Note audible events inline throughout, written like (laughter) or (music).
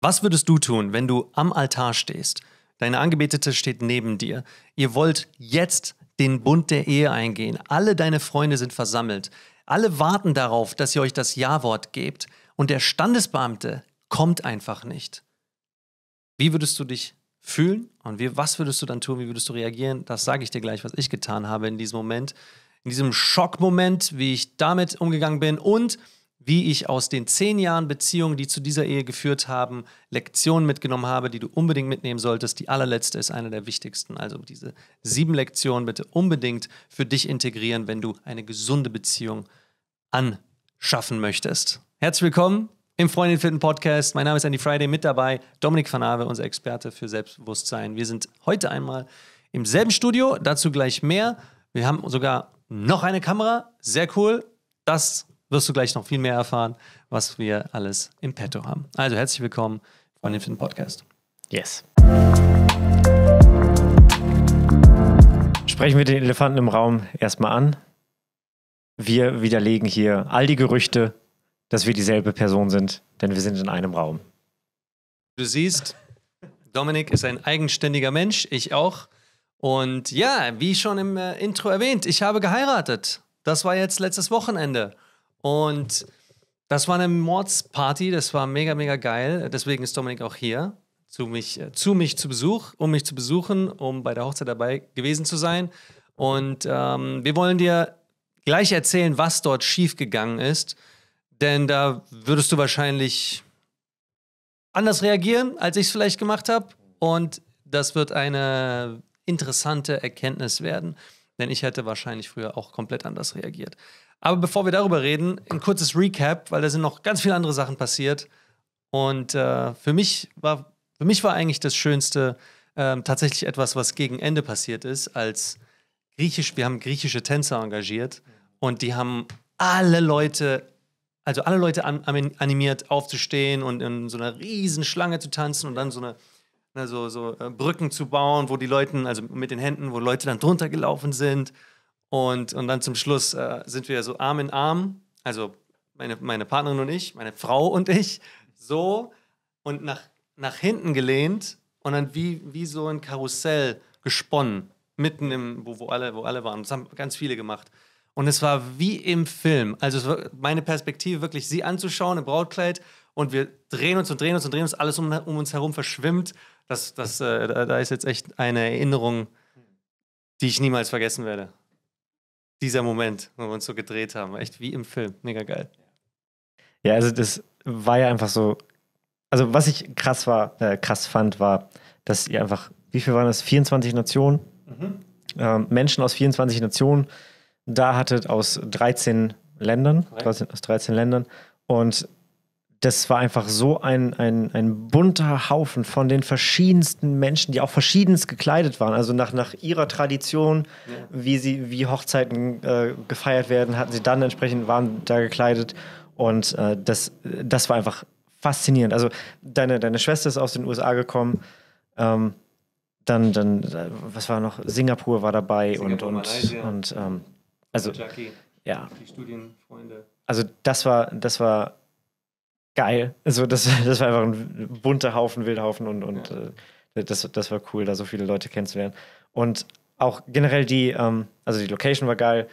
Was würdest du tun, wenn du am Altar stehst? Deine Angebetete steht neben dir. Ihr wollt jetzt den Bund der Ehe eingehen. Alle deine Freunde sind versammelt. Alle warten darauf, dass ihr euch das Ja-Wort gebt. Und der Standesbeamte kommt einfach nicht. Wie würdest du dich fühlen und wie, was würdest du dann tun? Wie würdest du reagieren? Das sage ich dir gleich, was ich getan habe in diesem Moment. In diesem Schockmoment, wie ich damit umgegangen bin und wie ich aus den zehn Jahren Beziehungen, die zu dieser Ehe geführt haben, Lektionen mitgenommen habe, die du unbedingt mitnehmen solltest. Die allerletzte ist eine der wichtigsten. Also diese sieben Lektionen bitte unbedingt für dich integrieren, wenn du eine gesunde Beziehung anschaffen möchtest. Herzlich willkommen im Freundin finden Podcast. Mein Name ist Andy Friday, mit dabei Dominik Fanave, unser Experte für Selbstbewusstsein. Wir sind heute einmal im selben Studio, dazu gleich mehr. Wir haben sogar noch eine Kamera, sehr cool. Das wirst du gleich noch viel mehr erfahren, was wir alles im Petto haben. Also herzlich willkommen, von dem Finn Podcast. Yes. Sprechen wir den Elefanten im Raum erstmal an. Wir widerlegen hier all die Gerüchte, dass wir dieselbe Person sind, denn wir sind in einem Raum. Du siehst, Dominik ist ein eigenständiger Mensch, ich auch. Und ja, wie schon im äh, Intro erwähnt, ich habe geheiratet. Das war jetzt letztes Wochenende. Und das war eine Mordsparty, das war mega, mega geil. Deswegen ist Dominik auch hier zu mich, äh, zu mich zu Besuch, um mich zu besuchen, um bei der Hochzeit dabei gewesen zu sein. Und ähm, wir wollen dir gleich erzählen, was dort schiefgegangen ist. Denn da würdest du wahrscheinlich anders reagieren, als ich es vielleicht gemacht habe. Und das wird eine interessante Erkenntnis werden. Denn ich hätte wahrscheinlich früher auch komplett anders reagiert. Aber bevor wir darüber reden, ein kurzes Recap, weil da sind noch ganz viele andere Sachen passiert. Und äh, für, mich war, für mich war eigentlich das Schönste äh, tatsächlich etwas, was gegen Ende passiert ist, als griechisch, wir haben griechische Tänzer engagiert und die haben alle Leute, also alle Leute an, animiert, aufzustehen und in so einer riesen Schlange zu tanzen und dann so eine so, so äh, Brücken zu bauen, wo die Leute, also mit den Händen, wo Leute dann drunter gelaufen sind und, und dann zum Schluss äh, sind wir so Arm in Arm, also meine, meine Partnerin und ich, meine Frau und ich, so und nach, nach hinten gelehnt und dann wie, wie so ein Karussell gesponnen, mitten im, wo, wo, alle, wo alle waren. Das haben ganz viele gemacht. Und es war wie im Film. Also meine Perspektive, wirklich sie anzuschauen im Brautkleid und wir drehen uns und drehen uns und drehen uns, alles um, um uns herum verschwimmt. Das, das, äh, da ist jetzt echt eine Erinnerung, die ich niemals vergessen werde dieser Moment, wo wir uns so gedreht haben. Echt wie im Film. Mega geil. Ja, also das war ja einfach so. Also, was ich krass war, äh, krass fand, war, dass ihr einfach, wie viel waren das? 24 Nationen? Mhm. Ähm, Menschen aus 24 Nationen da hattet aus 13 Ländern, 13, aus 13 Ländern. Und das war einfach so ein, ein, ein bunter Haufen von den verschiedensten Menschen, die auch verschiedenst gekleidet waren. Also nach, nach ihrer Tradition, ja. wie, sie, wie Hochzeiten äh, gefeiert werden, hatten sie dann entsprechend, waren da gekleidet. Und äh, das, das war einfach faszinierend. Also deine, deine Schwester ist aus den USA gekommen. Ähm, dann, dann, äh, was war noch? Singapur war dabei Singapur, und, und, und ähm, also, Jackie, ja. die Studienfreunde. Also das war, das war geil. Also das, (laughs) das war einfach ein bunter Haufen, Wildhaufen und, und ja. Äh, das, das war cool, da so viele Leute kennenzulernen. Und auch generell die, ähm, also die Location war geil,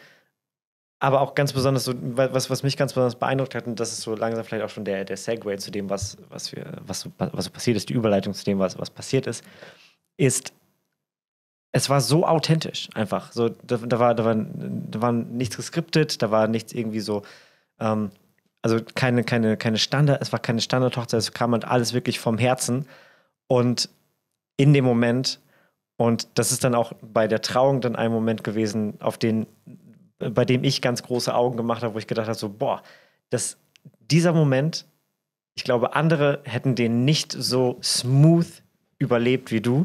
aber auch ganz besonders so, was, was mich ganz besonders beeindruckt hat, und das ist so langsam vielleicht auch schon der, der Segway zu dem, was, was, wir, was, so, was so passiert ist, die Überleitung zu dem, was, was passiert ist, ist, es war so authentisch einfach. So, da, da war, da, war, da war nichts geskriptet, da war nichts irgendwie so, ähm, also keine, keine, keine Standard, es war keine Standardhochzeit, es kam halt alles wirklich vom Herzen und in dem Moment. Und das ist dann auch bei der Trauung dann ein Moment gewesen, auf den, bei dem ich ganz große Augen gemacht habe, wo ich gedacht habe, so, boah, das, dieser Moment, ich glaube, andere hätten den nicht so smooth überlebt wie du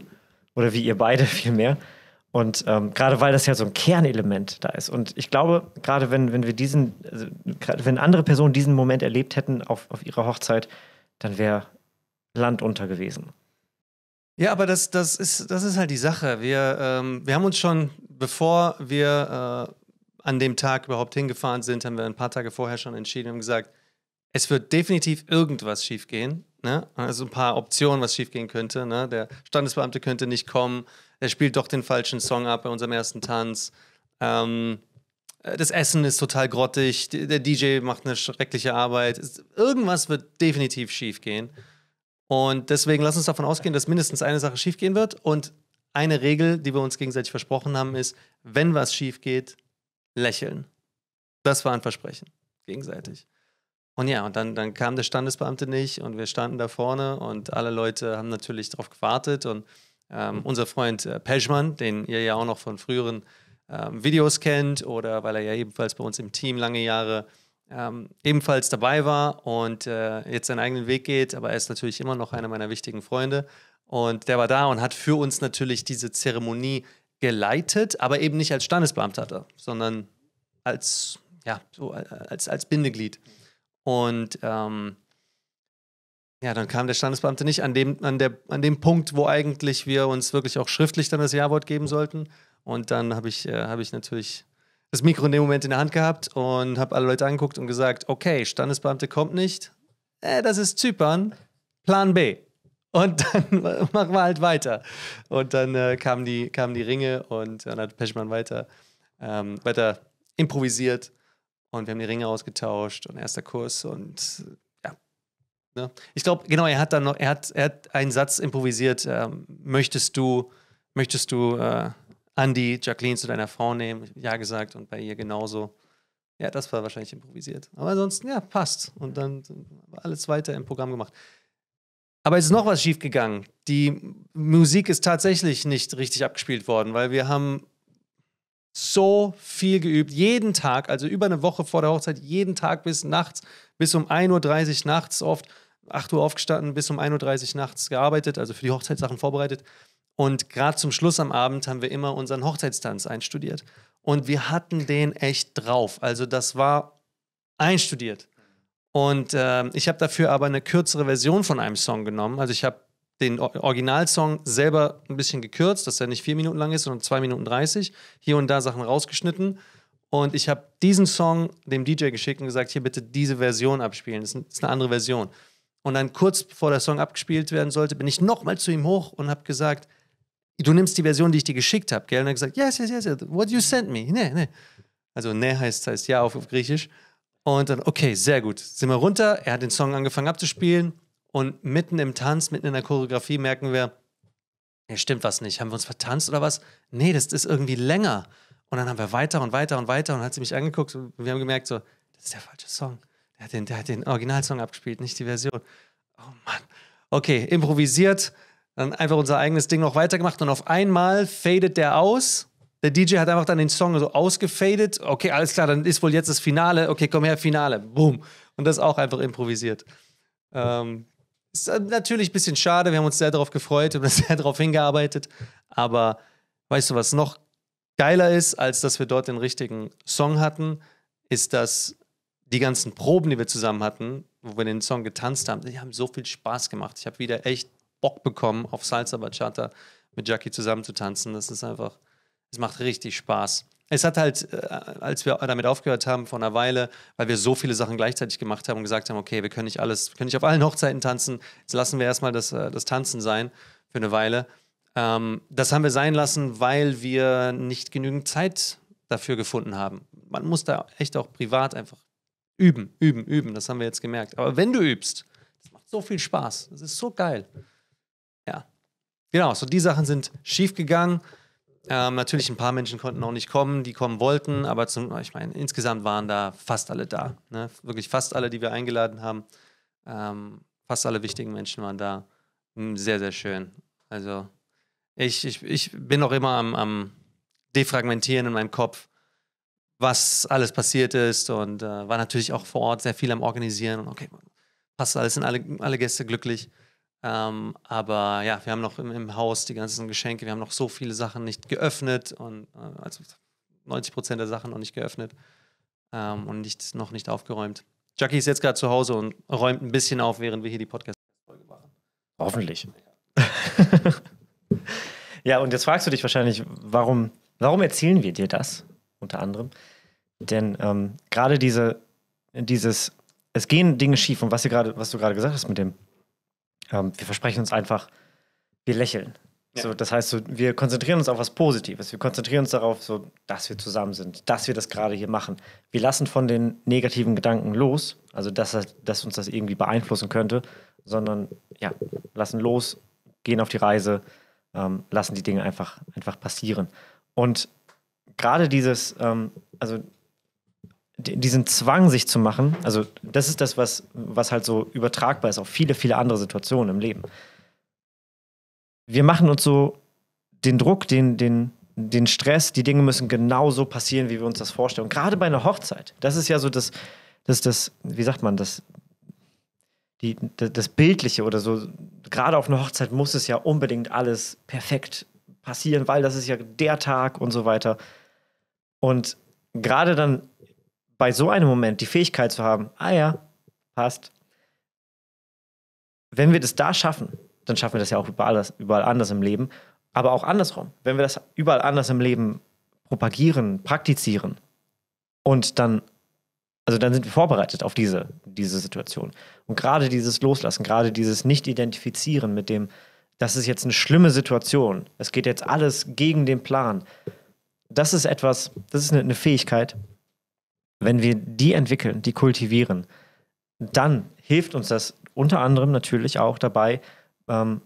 oder wie ihr beide (laughs) vielmehr. Und ähm, gerade weil das ja so ein Kernelement da ist. Und ich glaube, gerade wenn, wenn wir diesen, also, wenn andere Personen diesen Moment erlebt hätten auf, auf ihrer Hochzeit, dann wäre Land unter gewesen. Ja, aber das, das, ist, das ist halt die Sache. Wir, ähm, wir haben uns schon, bevor wir äh, an dem Tag überhaupt hingefahren sind, haben wir ein paar Tage vorher schon entschieden und gesagt, es wird definitiv irgendwas schiefgehen. Ne? Also ein paar Optionen, was schiefgehen könnte. Ne? Der Standesbeamte könnte nicht kommen er spielt doch den falschen Song ab bei unserem ersten Tanz. Ähm, äh, das Essen ist total grottig, der DJ macht eine schreckliche Arbeit. Irgendwas wird definitiv schief gehen. Und deswegen lass uns davon ausgehen, dass mindestens eine Sache schief gehen wird. Und eine Regel, die wir uns gegenseitig versprochen haben, ist, wenn was schief geht, lächeln. Das war ein Versprechen, gegenseitig. Und ja, und dann, dann kam der Standesbeamte nicht und wir standen da vorne und alle Leute haben natürlich darauf gewartet und ähm, unser Freund äh, Pejman, den ihr ja auch noch von früheren ähm, Videos kennt oder weil er ja ebenfalls bei uns im Team lange Jahre ähm, ebenfalls dabei war und äh, jetzt seinen eigenen Weg geht, aber er ist natürlich immer noch einer meiner wichtigen Freunde. Und der war da und hat für uns natürlich diese Zeremonie geleitet, aber eben nicht als Standesbeamter, sondern als, ja, so äh, als, als Bindeglied. Und ähm, ja, dann kam der Standesbeamte nicht an dem, an, der, an dem Punkt, wo eigentlich wir uns wirklich auch schriftlich dann das Ja-Wort geben sollten. Und dann habe ich, äh, hab ich natürlich das Mikro in dem Moment in der Hand gehabt und habe alle Leute angeguckt und gesagt, okay, Standesbeamte kommt nicht, äh, das ist Zypern, Plan B. Und dann (laughs) machen wir halt weiter. Und dann äh, kamen, die, kamen die Ringe und dann hat Peschmann weiter, ähm, weiter improvisiert und wir haben die Ringe ausgetauscht und erster Kurs und Ne? Ich glaube, genau, er hat dann noch, er hat, er hat einen Satz improvisiert. Ähm, möchtest du, möchtest du äh, Andy, Jacqueline zu deiner Frau nehmen? Ja gesagt und bei ihr genauso. Ja, das war wahrscheinlich improvisiert. Aber ansonsten, ja, passt. Und dann alles weiter im Programm gemacht. Aber es ist noch was schiefgegangen. Die Musik ist tatsächlich nicht richtig abgespielt worden, weil wir haben so viel geübt. Jeden Tag, also über eine Woche vor der Hochzeit, jeden Tag bis nachts, bis um 1.30 Uhr nachts oft, 8 Uhr aufgestanden, bis um 1.30 Uhr nachts gearbeitet, also für die Hochzeitssachen vorbereitet. Und gerade zum Schluss am Abend haben wir immer unseren Hochzeitstanz einstudiert. Und wir hatten den echt drauf. Also das war einstudiert. Und äh, ich habe dafür aber eine kürzere Version von einem Song genommen. Also ich habe den Originalsong selber ein bisschen gekürzt, dass er nicht vier Minuten lang ist, sondern zwei Minuten dreißig. Hier und da Sachen rausgeschnitten. Und ich habe diesen Song dem DJ geschickt und gesagt, hier bitte diese Version abspielen. Das ist eine andere Version. Und dann kurz bevor der Song abgespielt werden sollte, bin ich nochmal zu ihm hoch und habe gesagt, du nimmst die Version, die ich dir geschickt habe, gell? Und er hat gesagt, yes, yes, yes, what you sent me. Nee, nee. Also ne heißt, heißt ja auf, auf Griechisch. Und dann, okay, sehr gut. Sind wir runter, er hat den Song angefangen abzuspielen und mitten im Tanz, mitten in der Choreografie merken wir, ja, stimmt was nicht. Haben wir uns vertanzt oder was? Nee, das ist irgendwie länger. Und dann haben wir weiter und weiter und weiter und dann hat sie mich angeguckt und wir haben gemerkt, so, das ist der falsche Song. Der hat den, der hat den Originalsong abgespielt, nicht die Version. Oh Mann. Okay, improvisiert, dann einfach unser eigenes Ding noch weitergemacht und auf einmal fadet der aus. Der DJ hat einfach dann den Song so ausgefadet. Okay, alles klar, dann ist wohl jetzt das Finale. Okay, komm her, Finale. Boom. Und das auch einfach improvisiert. Ähm, ist natürlich ein bisschen schade. Wir haben uns sehr darauf gefreut und (laughs) sehr darauf hingearbeitet. Aber weißt du, was noch geiler ist, als dass wir dort den richtigen Song hatten, ist, dass die ganzen Proben, die wir zusammen hatten, wo wir den Song getanzt haben, die haben so viel Spaß gemacht. Ich habe wieder echt Bock bekommen, auf Salsa Bachata mit Jackie zusammen zu tanzen. Das ist einfach, es macht richtig Spaß. Es hat halt, äh, als wir damit aufgehört haben vor einer Weile, weil wir so viele Sachen gleichzeitig gemacht haben und gesagt haben, okay, wir können nicht alles, können nicht auf allen Hochzeiten tanzen, jetzt lassen wir erstmal das, äh, das Tanzen sein für eine Weile. Ähm, das haben wir sein lassen, weil wir nicht genügend Zeit dafür gefunden haben. Man muss da echt auch privat einfach Üben, üben, üben, das haben wir jetzt gemerkt. Aber wenn du übst, das macht so viel Spaß. Das ist so geil. Ja. Genau, so die Sachen sind schiefgegangen. Ähm, natürlich, ein paar Menschen konnten auch nicht kommen, die kommen wollten, aber zum, ich meine, insgesamt waren da fast alle da. Ne? Wirklich fast alle, die wir eingeladen haben. Ähm, fast alle wichtigen Menschen waren da. Hm, sehr, sehr schön. Also, ich, ich, ich bin auch immer am, am Defragmentieren in meinem Kopf was alles passiert ist und äh, war natürlich auch vor Ort sehr viel am Organisieren und okay, passt alles, sind alle, alle Gäste glücklich. Ähm, aber ja, wir haben noch im, im, Haus die ganzen Geschenke, wir haben noch so viele Sachen nicht geöffnet und äh, also 90 Prozent der Sachen noch nicht geöffnet ähm, und nicht, noch nicht aufgeräumt. Jackie ist jetzt gerade zu Hause und räumt ein bisschen auf, während wir hier die Podcast-Folge machen. Hoffentlich. (laughs) ja, und jetzt fragst du dich wahrscheinlich, warum, warum erzählen wir dir das unter anderem? Denn ähm, gerade diese, dieses, es gehen Dinge schief und was, grade, was du gerade gesagt hast mit dem, ähm, wir versprechen uns einfach, wir lächeln. Ja. So, das heißt, so, wir konzentrieren uns auf was Positives. Wir konzentrieren uns darauf, so, dass wir zusammen sind, dass wir das gerade hier machen. Wir lassen von den negativen Gedanken los, also dass, dass uns das irgendwie beeinflussen könnte, sondern ja, lassen los, gehen auf die Reise, ähm, lassen die Dinge einfach, einfach passieren. Und gerade dieses, ähm, also diesen Zwang, sich zu machen, also das ist das, was, was halt so übertragbar ist auf viele, viele andere Situationen im Leben. Wir machen uns so den Druck, den, den, den Stress, die Dinge müssen genau so passieren, wie wir uns das vorstellen. Und gerade bei einer Hochzeit, das ist ja so das, das, das wie sagt man, das, die, das Bildliche oder so. Gerade auf einer Hochzeit muss es ja unbedingt alles perfekt passieren, weil das ist ja der Tag und so weiter. Und gerade dann bei so einem Moment die Fähigkeit zu haben, ah ja, passt. Wenn wir das da schaffen, dann schaffen wir das ja auch überall, überall anders im Leben. Aber auch andersrum. Wenn wir das überall anders im Leben propagieren, praktizieren und dann, also dann sind wir vorbereitet auf diese, diese Situation. Und gerade dieses Loslassen, gerade dieses Nicht-Identifizieren mit dem, das ist jetzt eine schlimme Situation, es geht jetzt alles gegen den Plan, das ist etwas, das ist eine, eine Fähigkeit, wenn wir die entwickeln, die kultivieren, dann hilft uns das unter anderem natürlich auch dabei, ähm,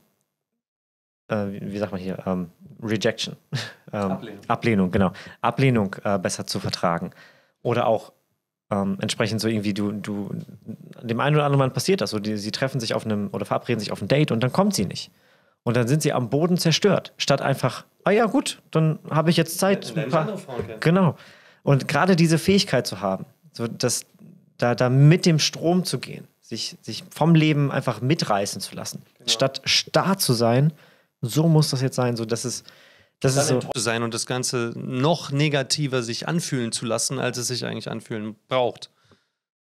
äh, wie sagt man hier, ähm, Rejection. (laughs) Ähm, Ablehnung. Ablehnung. genau. Ablehnung äh, besser zu vertragen. Oder auch ähm, entsprechend so irgendwie, du, du, dem einen oder anderen Mann passiert das. So, die, sie treffen sich auf einem oder verabreden sich auf ein Date und dann kommt sie nicht. Und dann sind sie am Boden zerstört, statt einfach, ah ja, gut, dann habe ich jetzt Zeit. Ja, paar, genau. Und gerade diese Fähigkeit zu haben, so dass da, da mit dem Strom zu gehen, sich, sich vom Leben einfach mitreißen zu lassen, genau. statt starr zu sein, so muss das jetzt sein, so dass es das ist so. zu sein und das Ganze noch negativer sich anfühlen zu lassen, als es sich eigentlich anfühlen braucht.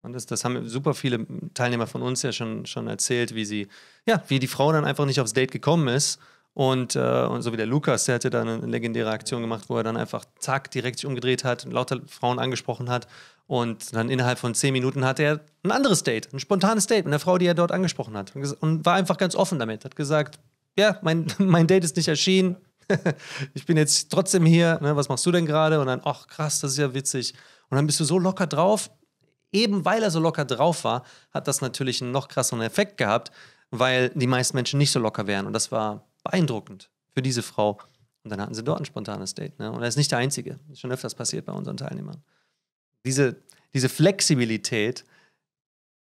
Und das, das haben super viele Teilnehmer von uns ja schon, schon erzählt, wie sie, ja, wie die Frau dann einfach nicht aufs Date gekommen ist und, äh, und so wie der Lukas, der hatte da eine legendäre Aktion gemacht, wo er dann einfach zack, direkt sich umgedreht hat, und lauter Frauen angesprochen hat. Und dann innerhalb von zehn Minuten hatte er ein anderes Date, ein spontanes Date mit einer Frau, die er dort angesprochen hat. Und war einfach ganz offen damit. Hat gesagt, ja, mein, (laughs) mein Date ist nicht erschienen. (laughs) ich bin jetzt trotzdem hier. Ne, was machst du denn gerade? Und dann, ach krass, das ist ja witzig. Und dann bist du so locker drauf. Eben weil er so locker drauf war, hat das natürlich einen noch krasseren Effekt gehabt, weil die meisten Menschen nicht so locker wären. Und das war beeindruckend für diese Frau. Und dann hatten sie dort ein spontanes Date. Ne? Und er ist nicht der Einzige. Das ist schon öfters passiert bei unseren Teilnehmern. Diese, diese Flexibilität,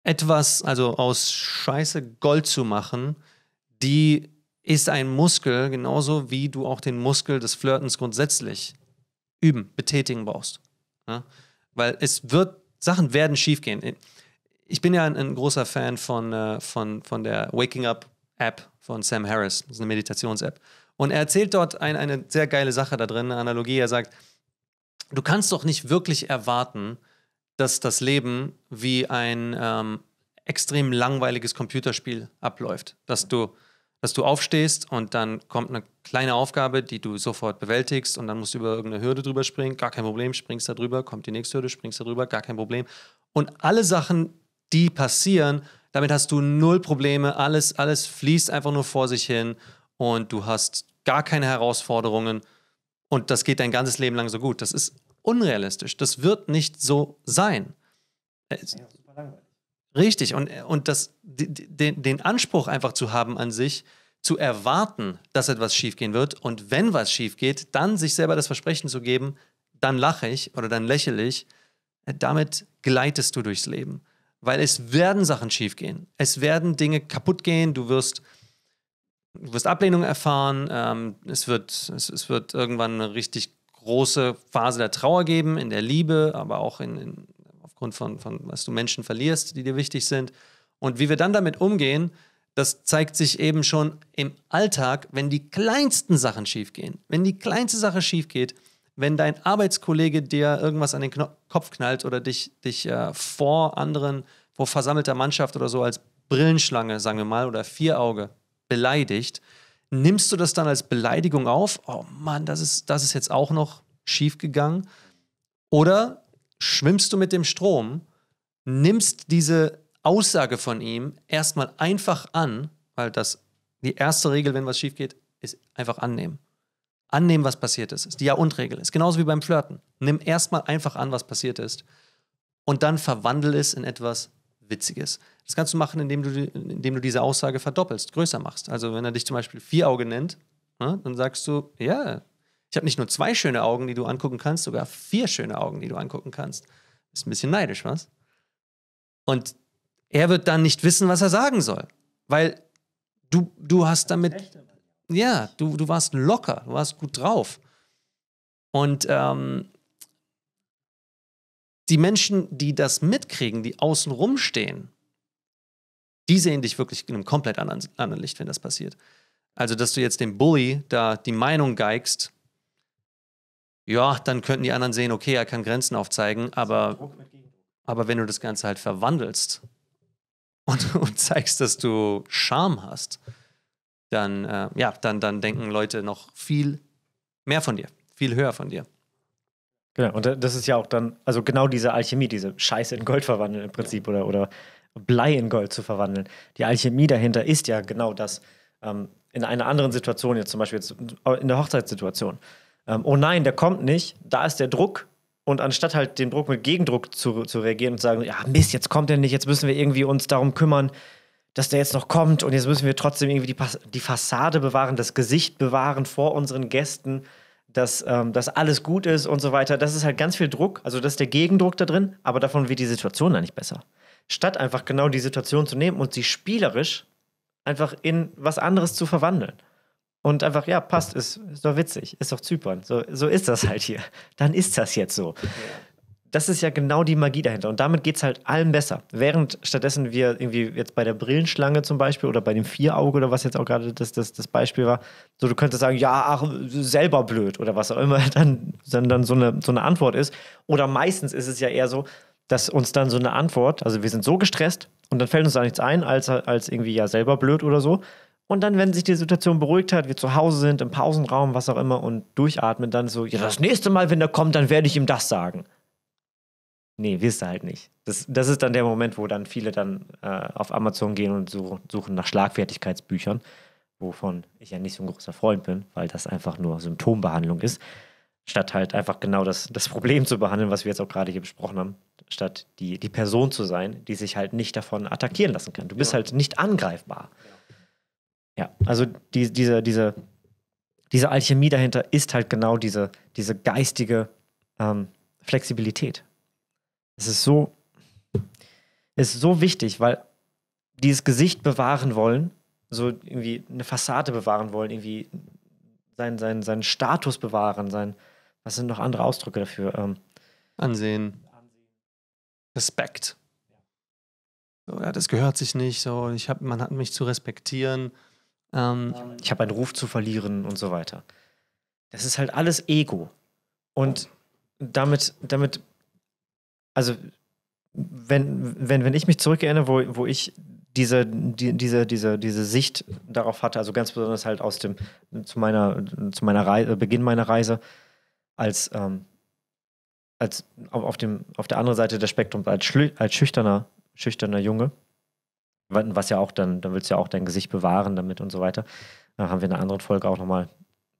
etwas, also aus Scheiße Gold zu machen, die ist ein Muskel, genauso wie du auch den Muskel des Flirtens grundsätzlich üben, betätigen brauchst. Ja? Ne? Weil es wird, Sachen werden schiefgehen. Ich bin ja ein, ein großer Fan von, äh, von, von der Waking Up App von Sam Harris. Das ist eine Meditations-App. Und er erzählt dort ein, eine sehr geile Sache da drin, eine Analogie. Er sagt, du kannst doch nicht wirklich erwarten, dass das Leben wie ein ähm, extrem langweiliges Computerspiel abläuft. Dass du, dass du aufstehst und dann kommt eine kleine Aufgabe, die du sofort bewältigst und dann musst du über irgendeine Hürde drüber springen, gar kein Problem, springst da drüber, kommt die nächste Hürde, springst da drüber, gar kein Problem. Und alle Sachen, die passieren, damit hast du null Probleme, alles, alles fließt einfach nur vor sich hin und du hast gar keine Herausforderungen und das geht dein ganzes Leben lang so gut. Das ist unrealistisch. Das wird nicht so sein. Äh, richtig, und, und das, den, den Anspruch einfach zu haben an sich, zu erwarten, dass etwas schiefgehen wird und wenn was schief geht, dann sich selber das Versprechen zu geben, dann lache ich oder dann lächle ich, äh, damit gleitest du durchs Leben weil es werden Sachen schiefgehen. Es werden Dinge kaputt gehen, du wirst, du wirst Ablehnung erfahren, ähm, es, wird, es, es, wird irgendwann eine richtig große Phase der Trauer geben, in der Liebe, aber auch in, in, aufgrund von, von, was du Menschen verlierst, die dir wichtig sind. Und wie wir dann damit umgehen, das zeigt sich eben schon im Alltag, wenn die kleinsten Sachen schiefgehen. Wenn die kleinste Sache schief geht, wenn dein Arbeitskollege dir irgendwas an den Kno Kopf knallt oder dich, dich äh, vor anderen, vor versammelter Mannschaft oder so als Brillenschlange, sagen wir mal, oder Vierauge beleidigt, nimmst du das dann als Beleidigung auf? Oh Mann, das ist, das ist jetzt auch noch schiefgegangen. Oder schwimmst du mit dem Strom, nimmst diese Aussage von ihm erstmal einfach an, weil das die erste Regel, wenn was schief geht, ist einfach annehmen annehmen, was passiert ist, Das ist die Ja-und-Regel. Ist genauso wie beim Flirten. Nimm erstmal einfach an, was passiert ist und dann verwandel es in etwas Witziges. Das kannst du machen, indem du, indem du diese Aussage verdoppelst, größer machst. Also wenn er dich zum Beispiel Vierauge nennt, ne, dann sagst du, ja, yeah, ich habe nicht nur zwei schöne Augen, die du angucken kannst, sogar vier schöne Augen, die du angucken kannst. Ist ein bisschen neidisch, was? Und er wird dann nicht wissen, was er sagen soll, weil du, du hast damit... Echte ja, du, du warst locker, du warst gut drauf. Und ähm, die Menschen, die das mitkriegen, die außen rumstehen, die sehen dich wirklich in einem komplett anderen, anderen Licht, wenn das passiert. Also, dass du jetzt dem Bully da die Meinung geigst, ja, dann könnten die anderen sehen, okay, er kann Grenzen aufzeigen, aber, aber wenn du das Ganze halt verwandelst und, (laughs) und zeigst, dass du Charme hast, dann, äh, ja, dann, dann denken Leute noch viel mehr von dir, viel höher von dir. Genau, und das ist ja auch dann, also genau diese Alchemie, diese Scheiße in Gold verwandeln im Prinzip oder, oder Blei in Gold zu verwandeln. Die Alchemie dahinter ist ja genau das. Ähm, in einer anderen Situation, jetzt zum Beispiel jetzt äh, in der Hochzeitssituation. Ähm, oh nein, der kommt nicht, da ist der Druck. Und anstatt halt den Druck mit Gegendruck zu, zu reagieren und zu sagen, ja, Mist, jetzt kommt er nicht, jetzt müssen wir irgendwie uns darum kümmern, dass der jetzt noch kommt und jetzt müssen wir trotzdem irgendwie die, die Fassade bewahren, das Gesicht bewahren vor unseren Gästen, dass, ähm, dass alles gut ist und so weiter. Das ist halt ganz viel Druck, also das ist der Gegendruck da drin, aber davon wird die Situation dann nicht besser. Statt einfach genau die Situation zu nehmen und sie spielerisch einfach in was anderes zu verwandeln. Und einfach, ja, passt, ist, ist doch witzig, ist doch Zypern, so, so ist das halt hier. Dann ist das jetzt so das ist ja genau die Magie dahinter. Und damit geht es halt allen besser. Während stattdessen wir irgendwie jetzt bei der Brillenschlange zum Beispiel oder bei dem Vierauge oder was jetzt auch gerade das, das, das Beispiel war, so du könntest sagen, ja, ach, selber blöd oder was auch immer (laughs) dann, dann, dann so, eine, so eine Antwort ist. Oder meistens ist es ja eher so, dass uns dann so eine Antwort, also wir sind so gestresst und dann fällt uns da nichts ein, als, als irgendwie ja selber blöd oder so. Und dann, wenn sich die Situation beruhigt hat, wir zu Hause sind, im Pausenraum, was auch immer, und durchatmen, dann so, ja, das nächste Mal, wenn er kommt, dann werde ich ihm das sagen nee, wirst du halt nicht. Das, das ist dann der Moment, wo dann viele dann äh, auf Amazon gehen und suchen, suchen nach Schlagfertigkeitsbüchern, wovon ich ja nicht so ein großer Freund bin, weil das einfach nur Symptombehandlung ist, statt halt einfach genau das, das Problem zu behandeln, was wir jetzt auch gerade hier besprochen haben, statt die, die Person zu sein, die sich halt nicht davon attackieren lassen kann. Du bist ja. halt nicht angreifbar. Ja, also die, diese, diese, diese Alchemie dahinter ist halt genau diese, diese geistige ähm, Flexibilität. Es ist so, es ist so wichtig, weil dieses Gesicht bewahren wollen, so irgendwie eine Fassade bewahren wollen, irgendwie seinen, seinen, seinen Status bewahren, sein, was sind noch andere Ausdrücke dafür? Ähm, Ansehen. Respekt. So, ja, das gehört sich nicht. So, ich hab, man hat mich zu respektieren. Ähm, ich habe einen Ruf zu verlieren und so weiter. Das ist halt alles Ego. Und damit, damit also wenn, wenn, wenn ich mich zurückerinnere, wo, wo ich diese, die, diese, diese, diese Sicht darauf hatte, also ganz besonders halt aus dem, zu meiner, zu meiner Reise, äh, Beginn meiner Reise, als, ähm, als auf, dem, auf der anderen Seite des Spektrums, als, als schüchterner, schüchterner Junge, was ja auch dann, dann willst du ja auch dein Gesicht bewahren damit und so weiter. Da äh, haben wir in einer anderen Folge auch nochmal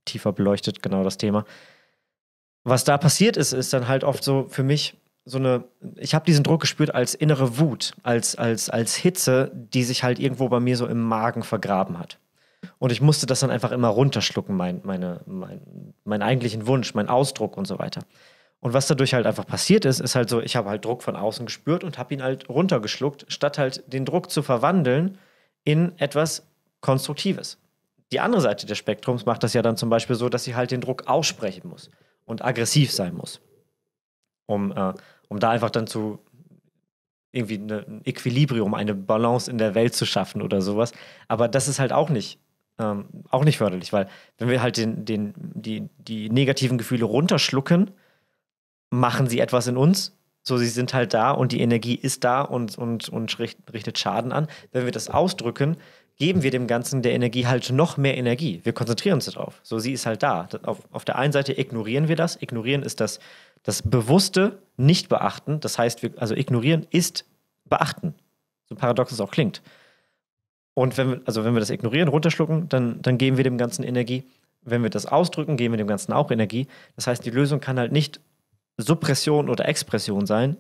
tiefer beleuchtet, genau das Thema. Was da passiert ist, ist dann halt oft so für mich, so eine, ich habe diesen Druck gespürt als innere Wut, als, als, als Hitze, die sich halt irgendwo bei mir so im Magen vergraben hat. Und ich musste das dann einfach immer runterschlucken, mein, meine, mein, meinen eigentlichen Wunsch, meinen Ausdruck und so weiter. Und was dadurch halt einfach passiert ist, ist halt so, ich habe halt Druck von außen gespürt und habe ihn halt runtergeschluckt, statt halt den Druck zu verwandeln in etwas Konstruktives. Die andere Seite des Spektrums macht das ja dann zum Beispiel so, dass sie halt den Druck aussprechen muss und aggressiv sein muss, um äh, um da einfach dann zu irgendwie eine, ein Equilibrium, eine Balance in der Welt zu schaffen oder sowas. Aber das ist halt auch nicht, ähm, auch nicht förderlich, weil wenn wir halt den, den, die, die negativen Gefühle runterschlucken, machen sie etwas in uns. So, sie sind halt da und die Energie ist da und, und, und richtet Schaden an. Wenn wir das ausdrücken, geben wir dem Ganzen der Energie halt noch mehr Energie. Wir konzentrieren uns darauf. So, sie ist halt da. Auf, auf der einen Seite ignorieren wir das. Ignorieren ist das das bewusste Nicht-Beachten, das heißt, wir, also ignorieren ist beachten. So paradox es auch klingt. Und wenn wir, also wenn wir das ignorieren, runterschlucken, dann, dann geben wir dem Ganzen Energie. Wenn wir das ausdrücken, geben wir dem Ganzen auch Energie. Das heißt, die Lösung kann halt nicht Suppression oder Expression sein.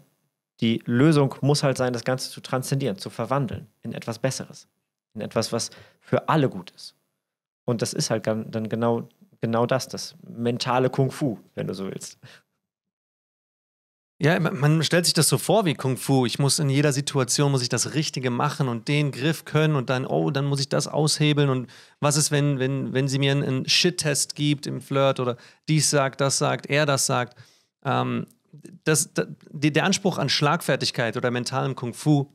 Die Lösung muss halt sein, das Ganze zu transzendieren, zu verwandeln in etwas Besseres, in etwas, was für alle gut ist. Und das ist halt dann genau, genau das, das mentale Kung Fu, wenn du so willst. Ja, man stellt sich das so vor wie Kung Fu. Ich muss in jeder Situation muss ich das Richtige machen und den Griff können und dann, oh, dann muss ich das aushebeln und was ist, wenn, wenn, wenn sie mir einen Shit-Test gibt im Flirt oder dies sagt, das sagt, er das sagt. Ähm, das, das, der Anspruch an Schlagfertigkeit oder mentalem Kung Fu,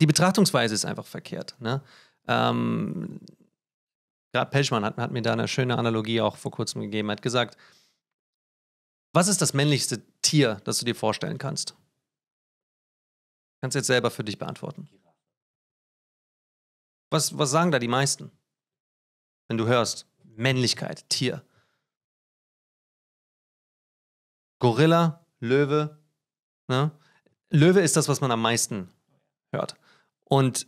die Betrachtungsweise ist einfach verkehrt. Ne? Ähm, Gerade Pelschmann hat, hat mir da eine schöne Analogie auch vor kurzem gegeben, hat gesagt, was ist das männlichste Tier, das du dir vorstellen kannst? Kannst jetzt selber für dich beantworten. Was, was sagen da die meisten? Wenn du hörst, Männlichkeit, Tier. Gorilla, Löwe. Ne? Löwe ist das, was man am meisten hört. Und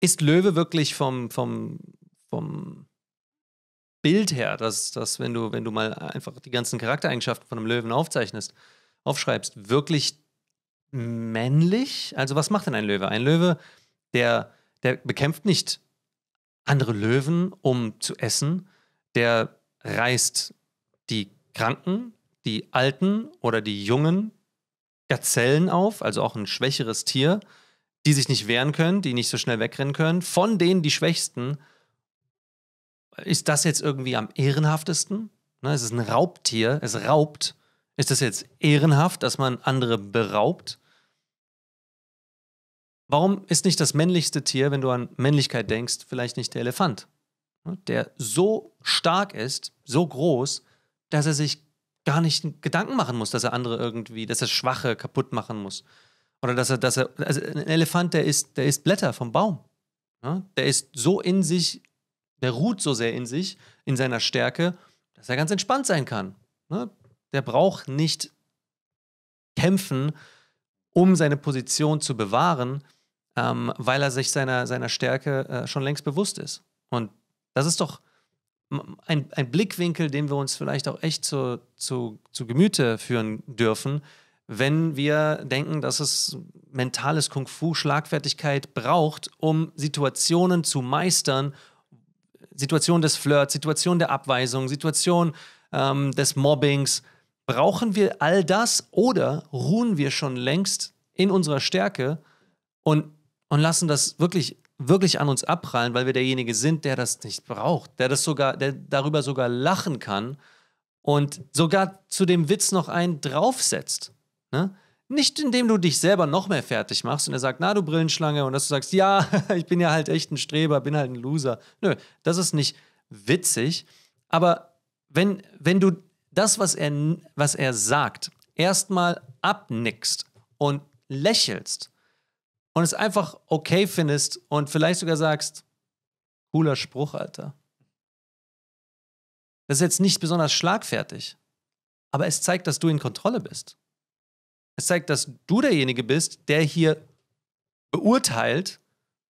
ist Löwe wirklich vom, vom, vom Bild her, dass, dass wenn, du, wenn du mal einfach die ganzen Charaktereigenschaften von einem Löwen aufzeichnest, aufschreibst, wirklich männlich? Also was macht denn ein Löwe? Ein Löwe, der, der bekämpft nicht andere Löwen, um zu essen. Der reißt die Kranken, die Alten oder die Jungen Gazellen auf, also auch ein schwächeres Tier, die sich nicht wehren können, die nicht so schnell wegrennen können, von denen die Schwächsten ist das jetzt irgendwie am ehrenhaftesten? Ne, es ist ein Raubtier, es raubt. Ist das jetzt ehrenhaft, dass man andere beraubt? Warum ist nicht das männlichste Tier, wenn du an Männlichkeit denkst, vielleicht nicht der Elefant, ne, der so stark ist, so groß, dass er sich gar nicht Gedanken machen muss, dass er andere irgendwie, dass er Schwache kaputt machen muss. Oder dass er, dass er, also ein Elefant, der ist, der isst Blätter vom Baum. Ne, der ist so in sich der ruht so sehr in sich, in seiner Stärke, dass er ganz entspannt sein kann. Ne? Der braucht nicht kämpfen, um seine Position zu bewahren, ähm, weil er sich seiner, seiner Stärke äh, schon längst bewusst ist. Und das ist doch ein, ein Blickwinkel, den wir uns vielleicht auch echt zu, zu, zu Gemüte führen dürfen, wenn wir denken, dass es mentales Kung-Fu-Schlagfertigkeit braucht, um Situationen zu meistern Situation des Flirts, Situation der Abweisung, Situation ähm, des Mobbings. Brauchen wir all das oder ruhen wir schon längst in unserer Stärke und, und lassen das wirklich, wirklich an uns abprallen, weil wir derjenige sind, der das nicht braucht, der das sogar, der darüber sogar lachen kann und sogar zu dem Witz noch einen draufsetzt. Ne? Nicht indem du dich selber noch mehr fertig machst und er sagt, na du Brillenschlange und dass du sagst, ja, (laughs) ich bin ja halt echt ein Streber, bin halt ein Loser. Nö, das ist nicht witzig. Aber wenn, wenn du das, was er, was er sagt, erstmal abnickst und lächelst und es einfach okay findest und vielleicht sogar sagst, cooler Spruch, Alter. Das ist jetzt nicht besonders schlagfertig, aber es zeigt, dass du in Kontrolle bist. Es zeigt, dass du derjenige bist, der hier beurteilt,